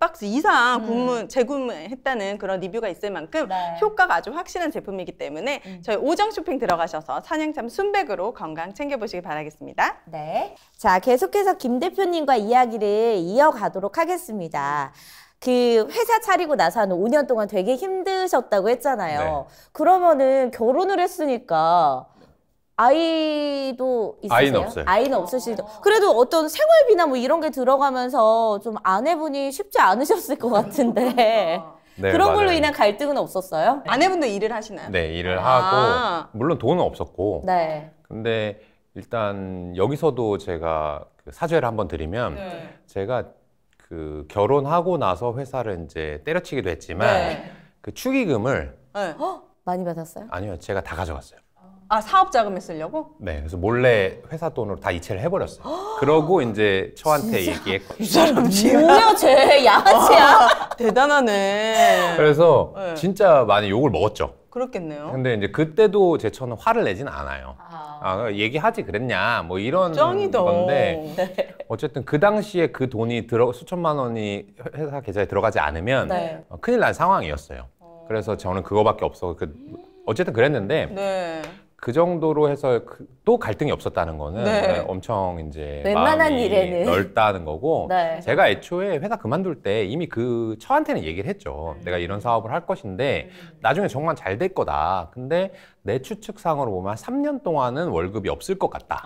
0박스 이상 군무 음. 재구매했다는 그런 리뷰가 있을 만큼 네. 효과가 아주 확실한 제품이기 때문에 음. 저희 오정 쇼핑 들어가셔서 산양참 순백으로 건강 챙겨보시기 바라겠습니다. 네. 자, 계속해서 김 대표님과 이야기를 이어가도록 하겠습니다. 음. 그 회사 차리고 나서 한 5년 동안 되게 힘드셨다고 했잖아요. 네. 그러면은 결혼을 했으니까 아이도 있으세요? 아이는 없어요. 아이는 없으시죠. 그래도 어떤 생활비나 뭐 이런 게 들어가면서 좀 아내분이 쉽지 않으셨을 것 같은데 (laughs) 네, 그런 걸로 맞아요. 인한 갈등은 없었어요? 아내분도 일을 하시나요? 네, 일을 아. 하고 물론 돈은 없었고. 네. 근데 일단 여기서도 제가 그 사죄를 한번 드리면 네. 제가 그 결혼하고 나서 회사를 이제 때려치기도 했지만 네. 그 축의금을 네. (gasps) 많이 받았어요? 아니요, 제가 다 가져갔어요. 아 사업 자금에 쓰려고? 네, 그래서 몰래 회사 돈으로 다 이체를 해버렸어요. 그러고 이제 저한테 얘기했고. 이 사람 뭐야 쟤양아야 대단하네. 그래서 네. 진짜 많이 욕을 먹었죠. 그렇겠네요. 근데 이제 그때도 제 처는 화를 내진 않아요. 아, 아 얘기하지 그랬냐 뭐 이런 짱이다. 건데 네. 어쨌든 그 당시에 그 돈이 들어 수천만 원이 회사 계좌에 들어가지 않으면 네. 어, 큰일 난 상황이었어요. 어... 그래서 저는 그거밖에 없어. 그, 어쨌든 그랬는데 네. 그 정도로 해서 그, 또 갈등이 없었다는 거는 네. 네 엄청 이제 웬만한 일에는 넓다는 거고 (laughs) 네. 제가 애초에 회사 그만둘 때 이미 그 처한테는 얘기를 했죠. 음. 내가 이런 사업을 할 것인데 음. 나중에 정말 잘 될 거다. 근데 내 추측상으로 보면 3년 동안은 월급이 없을 것 같다.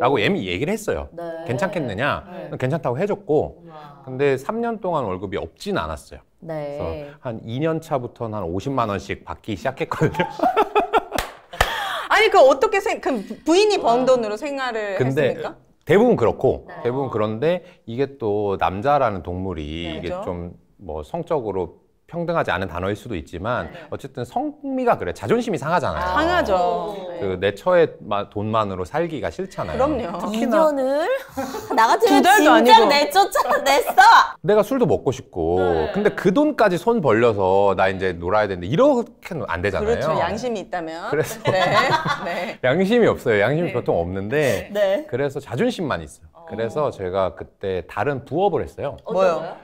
라고 예미 얘기를 했어요. 네. 괜찮겠느냐? 네. 괜찮다고 해줬고 근데 3년 동안 월급이 없진 않았어요. 네. 그래서 한 2년 차부터는 한 50만 원씩 받기 시작했거든요. (laughs) 아니 그 어떻게 생, 그 부인이 번 돈으로 생활을 근데 했습니까? 대부분 그렇고 네. 대부분 그런데 이게 또 남자라는 동물이 네, 이게 좀 뭐 성적으로 평등하지 않은 단어일 수도 있지만 네. 어쨌든 성미가 그래 자존심이 상하잖아요. 아, 상하죠. 그 내 처의 돈만으로 살기가 싫잖아요. 그럼요. 특히나 이년을 나같은면두 달도 진작 내쫓아 냈어 내가 술도 먹고 싶고 네. 근데 그 돈까지 손 벌려서 나 이제 놀아야 되는데 이렇게는 안 되잖아요. 그렇죠. 양심이 있다면. 그래서 네. (laughs) 네. 양심이 없어요. 양심이 네. 보통 없는데 네. 그래서 자존심만 있어요. 그래서 어. 제가 그때 다른 부업을 했어요. 뭐요?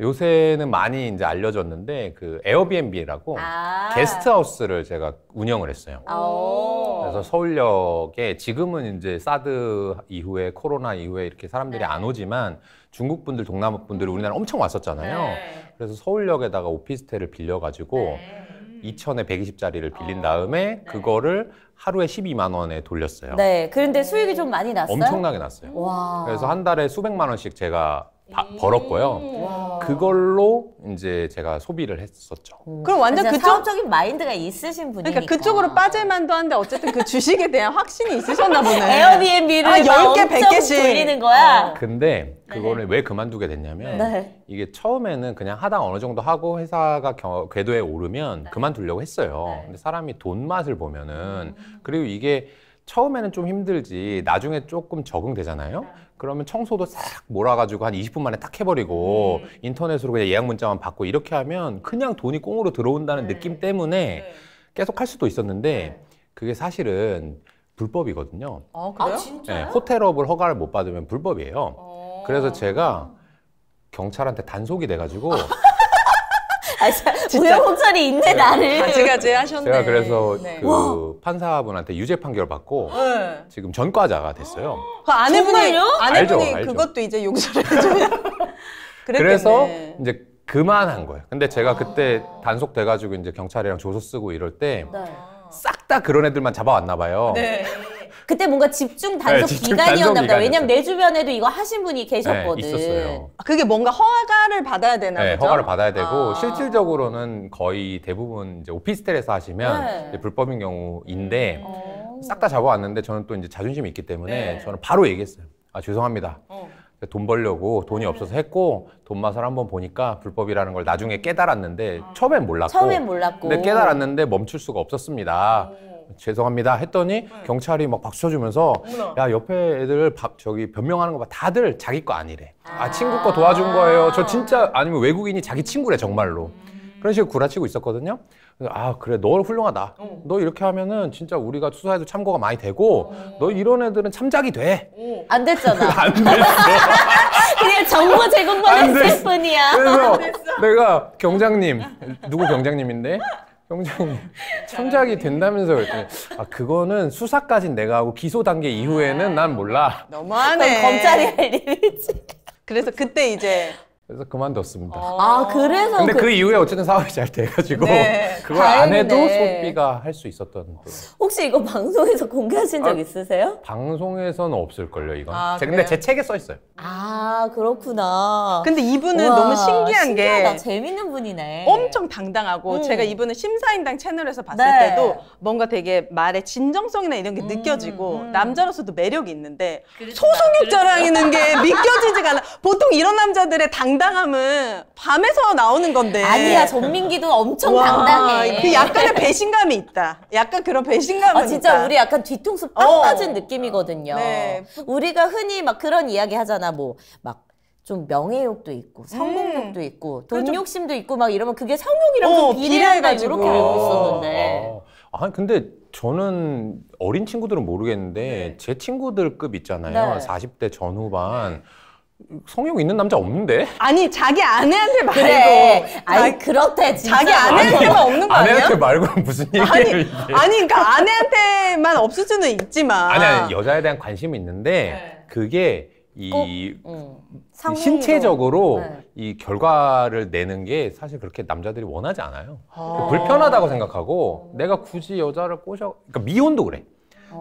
요새는 많이 이제 알려졌는데 그 에어비앤비라고 아 게스트하우스를 제가 운영을 했어요. 아. 그래서 서울역에 지금은 이제 사드 이후에 코로나 이후에 이렇게 사람들이 네. 안 오지만 중국 분들 동남아 분들이 우리나라 엄청 왔었잖아요. 네. 그래서 서울역에다가 오피스텔을 빌려가지고 네. 2천에 음. 1 2 0자리를 빌린 아. 다음에 어, 그거를 하루에 12만 원에 돌렸어요. 네. 그런데 수익이 좀 많이 났어요? 엄청나게 났어요. 와. 그래서 한 달에 수백만 원씩 제가 바, 벌었고요. 음. 그걸로 이제 제가 소비를 했었죠. 음. 그럼 완전 그쪽 적인 마인드가 있으신 분이니까 그러니까 그쪽으로 빠질만도 한데 어쨌든 그 주식에 대한 확신이 있으셨나 보네. (laughs) 에어비앤비를 아, 10개, 100개씩 돌리는 거야. 어. 근데 네. 그거를 네. 왜 그만두게 됐냐면 네. 이게 처음에는 그냥 하다 어느 정도 하고 회사가 겨, 궤도에 오르면 네. 그만두려고 했어요. 네. 근데 사람이 돈 맛을 보면은 음. 그리고 이게 처음에는 좀 힘들지 나중에 조금 적응되잖아요. 네. 그러면 청소도 싹 몰아가지고 한 20분 만에 딱 해버리고 음. 인터넷으로 그냥 예약 문자만 받고 이렇게 하면 그냥 돈이 꽁으로 들어온다는 네. 느낌 때문에 네. 계속 할 수도 있었는데 네. 그게 사실은 불법이거든요. 아, 아 그래요? 아, 진짜요? 네, 호텔업을 허가를 못 받으면 불법이에요. 어... 그래서 제가 경찰한테 단속이 돼가지고 (laughs) 아, 우여곡절이 있네 네. 나를. 가지가지 하셨네. 제가 그래서 네. 그 와. 판사분한테 유죄 판결 받고 네. 지금 전과자가 됐어요. 그 아내분이 아내분이 알죠, 그것도 알죠. 이제 용서를 해줘요. (laughs) 그래서 이제 그만한 거예요. 근데 제가 그때 단속돼가지고 이제 경찰이랑 조서 쓰고 이럴 때 싹다 네. 그런 애들만 잡아왔나 봐요. 네. 그때 뭔가 집중 단속 네, 집중 기간이었나 보다. 왜냐면 내 주변에도 이거 하신 분이 네, 계셨거든. 네, 있었어요. 아, 그게 뭔가 허가를 받아야 되나 네, 거죠? 허가를 받아야 되고 아. 실질적으로는 거의 대부분 이제 오피스텔에서 하시면 네. 이제 불법인 경우인데 음. 어. 싹다 잡아왔는데 저는 또 이제 자존심이 있기 때문에 네. 저는 바로 얘기했어요. 아 죄송합니다. 어. 돈 벌려고 돈이 음. 없어서 했고 돈 맛을 한번 보니까 불법이라는 걸 나중에 깨달았는데 아. 처음엔 몰랐고, 처음엔 몰랐고. 근데 깨달았는데 멈출 수가 없었습니다. 음. 죄송합니다 했더니 네. 경찰이 막 박수 쳐주면서 어머나. 야 옆에 애들 밥 저기 변명하는 거 봐 다들 자기 거 아니래 아, 아 친구 거 도와준 거예요 저 진짜 아니면 외국인이 자기 친구래 정말로 음. 그런 식으로 구라치고 있었거든요. 아 그래 너 훌륭하다. 어. 너 이렇게 하면은 진짜 우리가 수사에도 참고가 많이 되고 어. 너 이런 애들은 참작이 돼. 어. 안 됐잖아. (laughs) 안 됐어. (laughs) 그냥 정보 제공만 했을 뿐이야. 그래서 내가 경장님 누구 경장님인데 형장님 창작이 된다면서 그랬더니 아 그거는 수사까진 내가 하고 기소 단계 이후에는 난 몰라. 너무하네. 검찰이 할 일이지. 그래서 그때 이제 그래서 그만뒀습니다. 아. 아, 그래서 근데 그... 그 이후에 어쨌든 사업이 잘 돼가지고 네, (laughs) 그걸 다행이네. 소비가 할 수 있었던 거. 그 혹시 이거 방송에서 공개하신 적 아, 있으세요? 방송에서는 없을걸요 이건. 아, 제- 근데 제 책에 써 있어요. 아, 그렇구나. 근데 이분은 우와, 너무 신기한 신기하다. 게 재밌는 분이네. 엄청 당당하고 음. 제가 이분은 심사인당 채널에서 봤을 네. 때도 뭔가 되게 말의 진정성이나 이런 게 음, 느껴지고 음. 남자로서도 매력이 있는데 소속력 자랑이는 게 (laughs) 믿겨지지가 않아. 보통 이런 남자들의 당당함은 밤에서 나오는 건데. 아니야, 전민기도 엄청 와, 당당해. 그 약간의 배신감이 있다. 약간 그런 배신감은 아, 진짜 있다. 우리 약간 뒤통수 빵 어. 맞은 느낌이거든요. 네. 우리가 흔히 막 그런 이야기 하잖아. 뭐 막 좀 명예욕도 있고 음. 성공욕도 음. 있고 돈 욕심도 있고 막 이러면 그게 성욕이랑 어, 좀 비례한다 이렇게 알고 있었는데 아, 아 근데 저는 어린 친구들은 모르겠는데 네. 제 친구들급 있잖아요 네. 40대 전후반 네. 성욕 있는 남자 없는데? 아니 자기 아내한테 말고 그래. 아니 그렇대 진짜 자기 아내한테만 없는 거 아니야? 아내한테 말고 (laughs) 무슨 얘기예요 아니, 아니 그러니까 아내한테만 없을 수는 있지만 아니, 아니 여자에 대한 관심이 있는데 네. 그게 이, 꼭, 음. 이 신체적으로 네. 이 결과를 내는 게 사실 그렇게 남자들이 원하지 않아요. 아. 불편하다고 생각하고 내가 굳이 여자를 꼬셔 그러니까 미혼도 그래.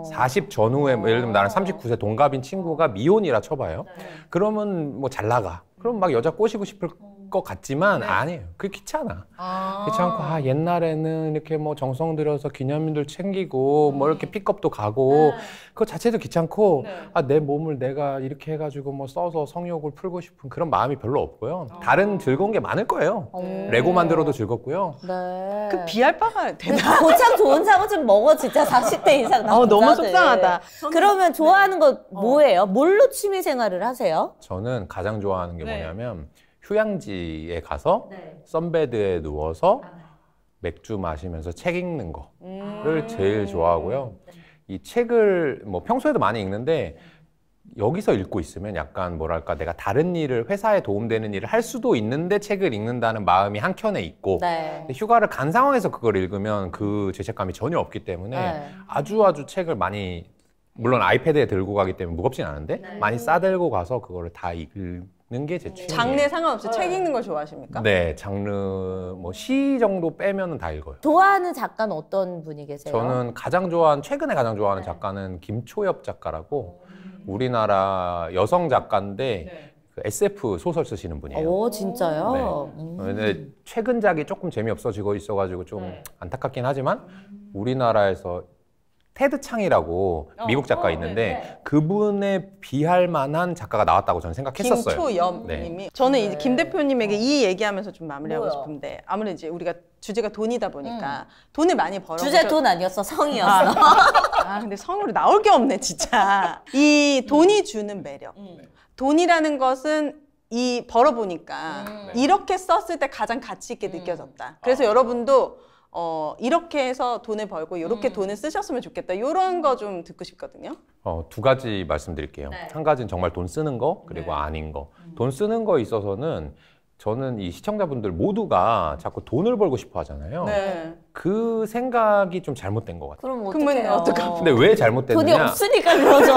40 전후에 뭐 예를 들면 나랑 39세 동갑인 친구가 미혼이라 쳐봐요. 네. 그러면 뭐 잘 나가. 그럼 막 여자 꼬시고 싶을 것 같지만 네. 아니에요. 그게 귀찮아. 아. 귀찮고 아 옛날에는 이렇게 뭐 정성 들여서 기념일들 챙기고 음. 뭐 이렇게 음. 픽업도 가고 네. 그 자체도 귀찮고 네. 아내 몸을 내가 이렇게 해가지고 뭐 써서 성욕을 풀고 싶은 그런 마음이 별로 없고요. 아. 다른 즐거운 게 많을 거예요. 오. 어. 레고 만들어도 즐겁고요. 네. 그 비할 바가 되나? 고참 네. 어, 좋은 사고 좀 먹어 진짜 40대 이상 남자들. 어, 너무 속상하다. 네. 그러면 좋아하는 거 어. 뭐예요? 뭘로 취미 생활을 하세요? 저는 가장 좋아하는 게 뭐냐면 휴양지에 가서 네. 선베드에 누워서 아. 맥주 마시면서 책 읽는 거를 음. 제일 좋아하고요. 이 책을 뭐 평소에도 많이 읽는데 여기서 읽고 있으면 약간 뭐랄까 내가 다른 일을 회사에 도움되는 일을 할 수도 있는데 책을 읽는다는 마음이 한켠에 있고 네. 휴가를 간 상황에서 그걸 읽으면 그 죄책감이 전혀 없기 때문에 네. 아주 아주 책을 많이 물론 아이패드에 들고 가기 때문에 무겁진 않은데 네. 많이 싸들고 가서 그거를 다 읽, 는게제 취미. 장르 상관없이 네. 책 읽는 걸 좋아하십니까? 네, 장르 뭐 시 정도 빼면은 다 읽어요. 좋아하는 작가는 어떤 분이 계세요? 저는 가장 좋아하 최근에 가장 좋아하는 네. 작가는 김초엽 작가라고 우리나라 여성 작가인데 네. 그 SF 소설 쓰시는 분이에요. 오, 진짜요? 네. 음. 근데 최근작이 조금 재미없어지고 있어가지고 좀 네. 안타깝긴 하지만 우리나라에서 테드 창이라고 어, 미국 작가 어, 있는데 네네. 네. 그분에 비할 만한 작가가 나왔다고 저는 생각했었어요. 김초염님이 네. 저는 이제 네. 김 대표님에게 이 얘기하면서 좀 마무리하고 뭐야? 싶은데 아무래도 이제 우리가 주제가 돈이다 보니까 음. 돈을 많이 벌어. 주제 보돈 아니었어 성이었어. 아, 네. 아 근데 성으로 나올 게 없네 진짜. 이 돈이 주는 매력. 음. 음. 돈이라는 것은 이 벌어보니까 음. 이렇게 썼을 때 가장 가치 있게 음. 느껴졌다. 어. 그래서 어. 여러분도 어, 이렇게 해서 돈을 벌고 이렇게 음. 돈을 쓰셨으면 좋겠다. 이런 거 좀 듣고 싶거든요. 어, 두 가지 말씀드릴게요. 네. 한 가지는 정말 돈 쓰는 거 그리고 네. 아닌 거. 음. 돈 쓰는 거에 있어서는 저는 이 시청자분들 모두가 자꾸 돈을 벌고 싶어 하잖아요. 네. 그 생각이 좀 잘못된 것 같아요. 그럼 어떡해요? 근데 왜 잘못됐느냐? 돈이 없으니까 그러죠.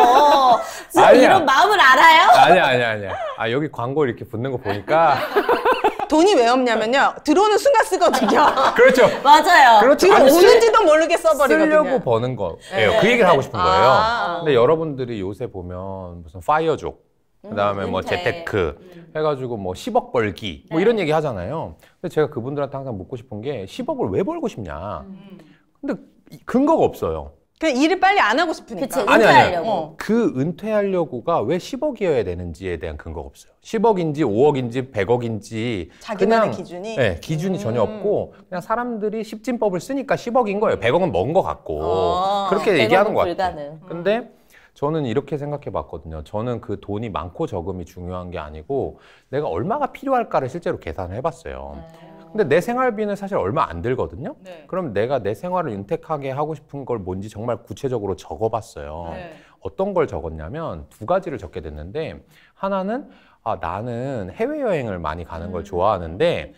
아니 이런 마음을 알아요? 아니야, 아니야, 아니야. 아, 여기 광고 이렇게 붙는 거 보니까 (laughs) 돈이 왜 없냐면요. 들어오는 순간 쓰거든요. (laughs) 그렇죠. 맞아요. 그렇죠. 아니, 오는지도 모르게 써버리거든요. 쓰려고 버는 거예요. 네. 그 얘기를 하고 싶은 거예요. 아. 근데 여러분들이 요새 보면 무슨 파이어족, 음, 그다음에 뭐 음, 뭐 재테크 해가지고 뭐 10억 벌기 뭐 네. 이런 얘기 하잖아요. 근데 제가 그분들한테 항상 묻고 싶은 게 10억을 왜 벌고 싶냐. 음. 근데 근거가 없어요. 그 일을 빨리 안 하고 싶으니까. 그치, 아 은퇴하려고. 아니, 어. 아니. 그 은퇴하려고가 왜 10억이어야 되는지에 대한 근거가 없어요. 10억인지 5억인지 100억인지 자기만의 그냥, 기준이 네, 기준이 음. 전혀 없고 그냥 사람들이 십진법을 쓰니까 10억인 거예요. 100억은 먼 것 같고 어, 그렇게 얘기하는 거 같아요. 음. 근데 저는 이렇게 생각해 봤거든요. 저는 그 돈이 많고 적음이 중요한 게 아니고 내가 얼마가 필요할까를 실제로 계산을 해 봤어요. 네. 근데 내 생활비는 사실 얼마 안 들거든요. 네. 그럼 내가 내 생활을 윤택하게 하고 싶은 걸 뭔지 정말 구체적으로 적어봤어요. 네. 어떤 걸 적었냐면 두 가지를 적게 됐는데 하나는 아 나는 해외 여행을 많이 가는 음. 걸 좋아하는데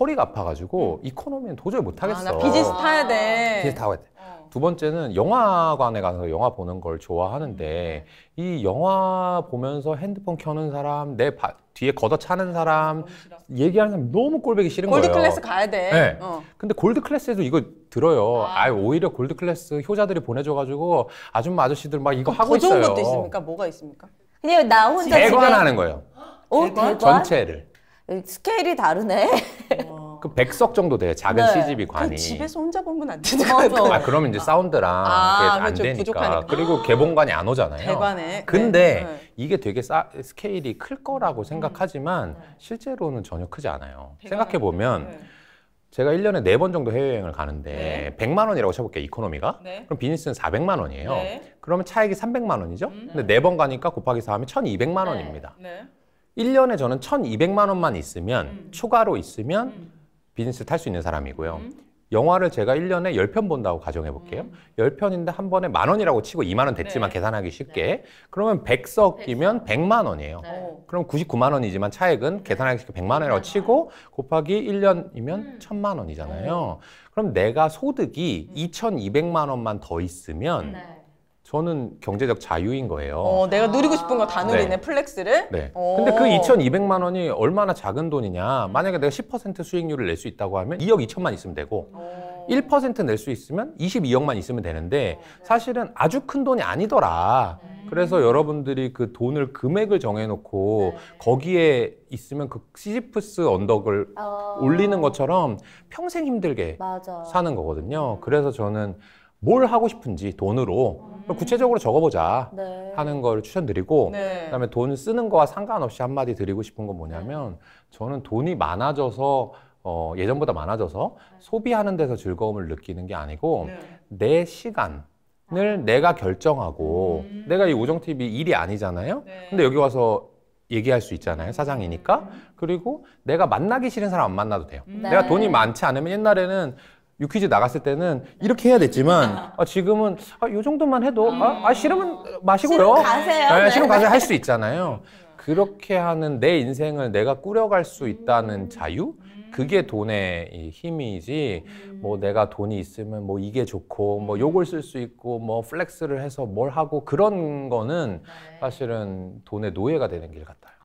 허리가 아파가지고 음. 이코노미는 도저히 못하겠어. 아, 나 비즈스 타야 돼. 비즈스 타야 돼. 두 번째는 영화관에 가서 영화 보는 걸 좋아하는데 음, 네. 이 영화 보면서 핸드폰 켜는 사람, 내 바, 뒤에 걷어차는 사람, 어, 얘기하는 사람 너무 꼴보기 싫은 골드 거예요. 골드 클래스 가야 돼. 네. 어. 근데 골드 클래스에도 이거 들어요. 아, 유 오히려 골드 클래스 효자들이 보내줘가지고 아줌마 아저씨들 막 이거 그 하고 있어요. 더 좋은 것도 있습니까? 뭐가 있습니까? 그냥 나 혼자 대관하는 거예요. 오, 어, 대관? 전체를. 스케일이 다르네. 어. 그백석 정도 돼요. 작은 네. CGV 그 관이. 집에서 혼자 보면 안되죠 아, 그러면 이제 아. 사운드랑 아, 안 그렇죠. 되니까. 부족하니까. 그리고 개봉관이 안 오잖아요. 대관에. 네. 근데 네. 이게 되게 사, 스케일이 클 거라고 네. 생각하지만 음. 실제로는 전혀 크지 않아요. 생각해 보면 제가 1년에 네 번 정도 해외여행을 가는데 네. 100만 원이라고 쳐볼게요. 이코노미가. 네. 그럼 비즈니스는 400만 원이에요. 네. 그러면 차액이 300만 원이죠. 음. 근데 네 번 가니까 곱하기 4하면 1200만 원입니다. 네. 1년에 저는 1200만 원만 있으면 음. 추가로 있으면 음. 비즈니스를 탈수 있는 사람이고요. 음. 영화를 제가 1년에 10편 본다고 가정해 볼게요. 음. 10편인데 한 번에 만 원이라고 치고 2만 원 됐지만 네. 계산하기 쉽게. 네. 그러면 100석이면 100. 만 원이에요. 네. 그럼 99만 원이지만 차액은 네. 계산하기 쉽게 100만 원이라고 치고 곱하기 1년이면 음. 1000만 원이잖아요. 네. 그럼 내가 소득이 음. 2200만 원만 더 있으면 네. 저는 경제적 자유인 거예요. 어, 내가 누리고 싶은 거 다 누리네, 네. 플렉스를. 네. 오. 어. 근데 그 2,200만 원이 얼마나 작은 돈이냐. 만약에 내가 10% 수익률을 낼 수 있다고 하면 2억 2천만 있으면 되고, 1%낼 어. 수 있으면 22억만 있으면 되는데, 사실은 아주 큰 돈이 아니더라. 음. 그래서 여러분들이 그 돈을 금액을 정해놓고 네. 거기에 있으면 그 시지프스 언덕을 어. 올리는 것처럼 평생 힘들게 맞아. 사는 거거든요. 그래서 저는 뭘 하고 싶은지 돈으로 음. 구체적으로 적어보자 네. 하는 걸 추천드리고 네. 그다음에 돈 쓰는 거와 상관없이 한마디 드리고 싶은 건 뭐냐면 네. 저는 돈이 많아져서 어, 예전보다 많아져서 네. 소비하는 데서 즐거움을 느끼는 게 아니고 네. 내 시간 을 아. 내가 결정하고 음. 내가 이 우정 TV 일이 아니잖아요. 네. 근데 여기 와서 얘기할 수 있잖아요. 음. 사장이니까. 음. 그리고 내가 만나기 싫은 사람 안 만나도 돼요. 네. 내가 돈이 많지 않으면 옛날에는 유퀴즈 나갔을 때는 이렇게 해야 됐지만 아, 지금은 아, 요 정도만 해도 아, 음. 아 싫으면 마시고요. 싫으면 가세요. 네, 싫으면 네. 가세요 할 수 있잖아요. 그렇게 하는 내 인생을 내가 꾸려갈 수 있다는 음. 자유? 음. 그게 돈의 힘이지 뭐 내가 돈이 있으면 뭐 이게 좋고 뭐 요걸 쓸 수 있고 뭐 플렉스를 해서 뭘 하고 그런 거는 네. 사실은 돈의 노예가 되는 길 같다. 아.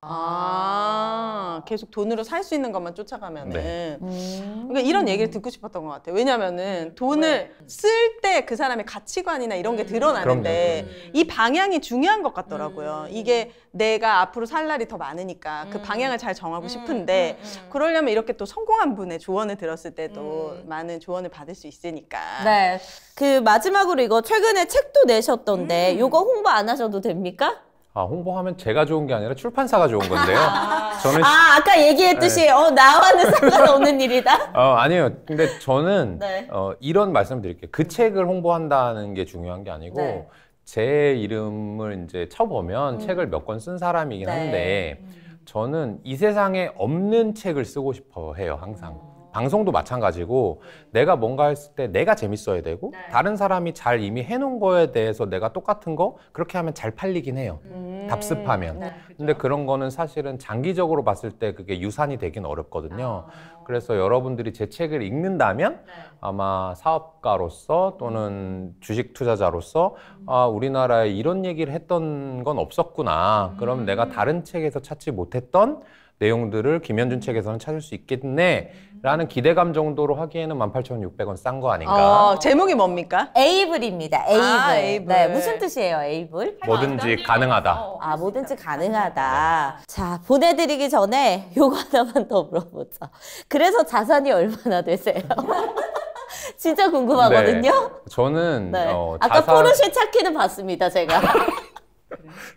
아, 계속 돈으로 살 수 있는 것만 쫓아가면은. 네. 음. 그러니까 이런 얘기를 듣고 싶었던 것 같아요. 왜냐면은 돈을 쓸 때 그 사람의 가치관이나 이런 게 음. 드러나는데 그이 방향이 중요한 것 같더라고요. 음. 이게 내가 앞으로 살 날이 더 많으니까 그 방향을 잘 정하고 싶은데 그러려면 이렇게 또 성공한 분의 조언을 들었을 때도 많은 조언을 받을 수 있으니까. 네. 그 마지막으로 이거 최근에 책도 내셨던데 이거 홍보 안 하셔도 됩니까? 아, 홍보하면 제가 좋은 게 아니라 출판사가 좋은 건데요. (laughs) 아. 저는 아, 아까 얘기했듯이 네. 어, 나와는 상관없는 (laughs) 일이다. 어, 아니요. 근데 저는 (laughs) 네. 어, 이런 말씀을 드릴게요. 그 책을 홍보한다는 게 중요한 게 아니고 네. 제 이름을 이제 쳐보면 음. 책을 몇 권 쓴 사람이긴 네. 한데 음. 저는 이 세상에 없는 책을 쓰고 싶어 해요, 항상. 음. 방송도 마찬가지고 내가 뭔가 했을 때 내가 재밌어야 되고 네. 다른 사람이 잘 이미 해놓은 거에 대해서 내가 똑같은 거 그렇게 하면 잘 팔리긴 해요. 음. 답습하면. 네, 그렇죠. 근데 그런 거는 사실은 장기적으로 봤을 때 그게 유산이 되긴 어렵거든요. 아. 그래서 여러분들이 제 책을 읽는다면 네. 아마 사업가로서 또는 주식 투자자로서 음. 아, 우리나라에 이런 얘기를 했던 건 없었구나. 음. 그럼 내가 음. 다른 책에서 찾지 못했던 내용들을 김현준 음. 책에서는 찾을 수 있겠네. 라는 기대감 정도로 하기에는 18,600원 싼 거 아닌가? 어, 제목이 뭡니까? 에이블입니다. 아, 에이블. 아, 에이블. 네, 무슨 뜻이에요, 에이블? 뭐든지 가능하다. 어, 아, 뭐든지 가능하다. 네. 자, 보내드리기 전에 요거 하나만 더 물어보자. 그래서 자산이 얼마나 되세요? (laughs) 진짜 궁금하거든요. 네, 저는 네. 어, 자산... 아까 포르쉐 차키는 봤습니다, 제가. (laughs)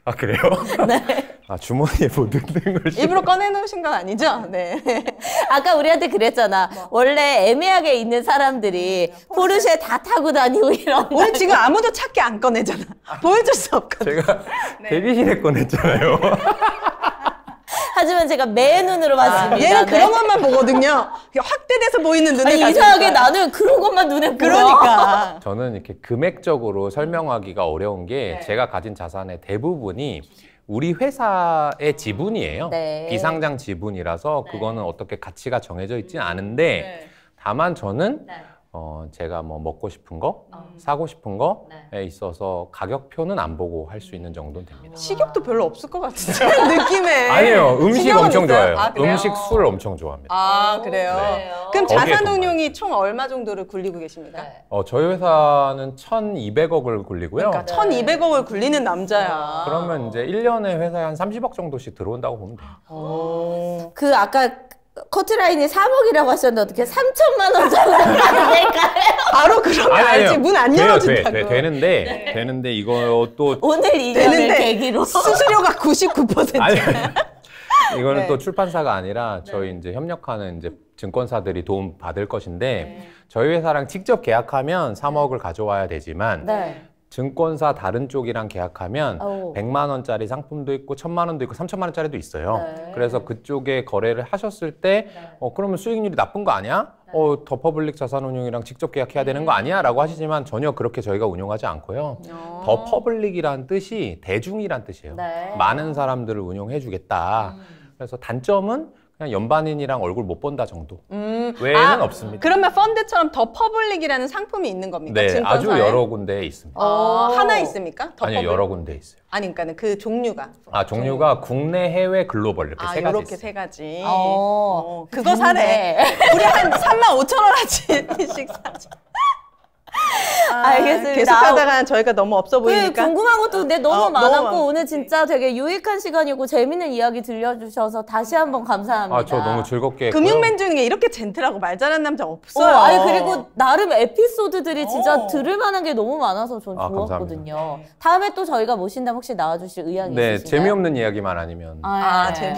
아 그래요? (laughs) 네. 아 주머니에 뭐 넣는 걸 일부러 꺼내놓으신 건 아니죠? 네. (laughs) 아까 우리한테 그랬잖아. 뭐. 원래 애매하게 있는 사람들이 네, 네. 포르쉐 다 타고 다니고 이런. 우리 지금 아무도 찾게안 꺼내잖아. 아, 보여줄 수 없거든. 제가 (laughs) 네. 대기실에 꺼냈잖아요. (laughs) 하지만 제가 매 네. 눈으로 봤습니다. 아, 얘는 네. 그런 것만 보거든요. 확대돼서 보이는 눈에 아니, 이상하게 나는 그런 것만 눈에 그러니까. 저는 이렇게 금액적으로 설명하기가 어려운 게 네. 제가 가진 자산의 대부분이 우리 회사의 지분이에요. 네. 비상장 지분이라서 그거는 네. 어떻게 가치가 정해져 있지는 않은데 네. 다만 저는 네. 어, 제가 뭐 먹고 싶은 거, 음. 사고 싶은 거에 네. 있어서 가격표는 안 보고 할 수 있는 정도는 됩니다. 식욕도 별로 없을 것 같은 (laughs) 느낌에. 아니에요. 음식 엄청 있어요? 좋아해요. 아, 음식, 술을 엄청 좋아합니다. 아, 그래요? 네. 그럼 자산운용이 총 얼마 정도를 굴리고 계십니까? 네. 어, 저희 회사는 1,200억을 굴리고요. 그러니까 1,200억을 굴리는 남자야. 아. 그러면 이제 1년에 회사에 한 30억 정도씩 들어온다고 보면 돼요. 오. 그 아까 커트라인이 3억이라고 하셨는데 어떻게 3천만 원 전화가 될까요? (laughs) 바로 그런 거 알지? 문 안 열어준다고. 돼, 돼, 되는데 네. 되는데 이것도 오늘 이거를 계기로 수수료가 99%. (laughs) 이거는 네. 또 출판사가 아니라 네. 저희 네. 이제 협력하는 이제 증권사들이 도움 받을 것인데 네. 저희 회사랑 직접 계약하면 3억을 가져와야 되지만 네. 증권사 다른 쪽이랑 계약하면 오. 어. 100만 원짜리 상품도 있고 1000만 원도 있고 3000만 원짜리도 있어요. 네. 그래서 그쪽에 거래를 하셨을 때 네. 어, 그러면 수익률이 나쁜 거 아니야? 네. 어, 더 퍼블릭 자산운용이랑 직접 계약해야 되는 거 음. 아니야? 라고 하시지만 전혀 그렇게 저희가 운용하지 않고요. 오. 어. 더 퍼블릭이란 뜻이 대중이란 뜻이에요. 네. 많은 사람들을 운용해 주겠다. 음. 그래서 단점은 그냥 연반인이랑 얼굴 못 본다 정도 음, 외에는 아, 없습니다. 그러면 펀드처럼 더 퍼블릭이라는 상품이 있는 겁니까? 네, 증권사에? 아주 여러 군데 있습니다. 어, 하나 있습니까? 더 아니요, 퍼블릭? 여러 군데 있어요. 아니, 그러니까그 종류가. 아, 종류가 국내, 해외, 글로벌 이렇게 아, 세 가지. 이렇게 세 가지. 어, 어 그거 사래. 우리 한 3만 5천 원 하지씩 (laughs) 사 아, 알겠습니다. 계속하다가 저희가 너무 없어 그 보이니까. 궁금한 것도 내 네, 어, 너무 어, 많았고 너무 오늘 진짜 예. 되게 유익한 시간이고 재밌는 이야기 들려주셔서 다시 한번 감사합니다. 아, 저 너무 즐겁게. 금융맨 중에 이렇게 젠틀하고 말 잘하는 남자 없어요. 어, 아니 그리고 나름 에피소드들이 어. 진짜 어. 들을 만한 게 너무 많아서 전 아, 좋았거든요. 감사합니다. 다음에 또 저희가 모신다면 혹시 나와주실 의향이 네, 있으신가네 재미없는 이야기만 아니면. 아, 아 네.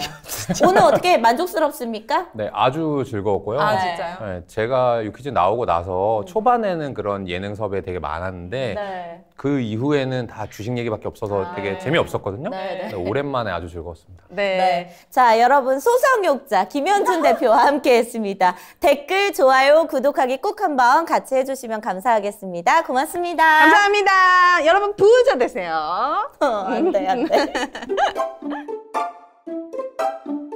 재미없는. 오늘 어떻게 만족스럽습니까? 네, 아주 즐거웠고요. 아, 진짜요? 네, 제가 유퀴즈 나오고 나서 음. 초반에는 그런 예능 섭외 되게 많았는데 네. 그 이후에는 다 주식 얘기밖에 없어서 아, 되게 네. 재미없었거든요. 네, 네. 오랜만에 아주 즐거웠습니다. 네. 네. 네. 자, 여러분 소성욕자 김현준 대표와 함께 했습니다. 댓글, 좋아요, 구독하기 꼭 한번 같이 해 주시면 감사하겠습니다. 고맙습니다. 감사합니다. 여러분 부자 되세요. 어, 안 돼, 안 돼. (laughs)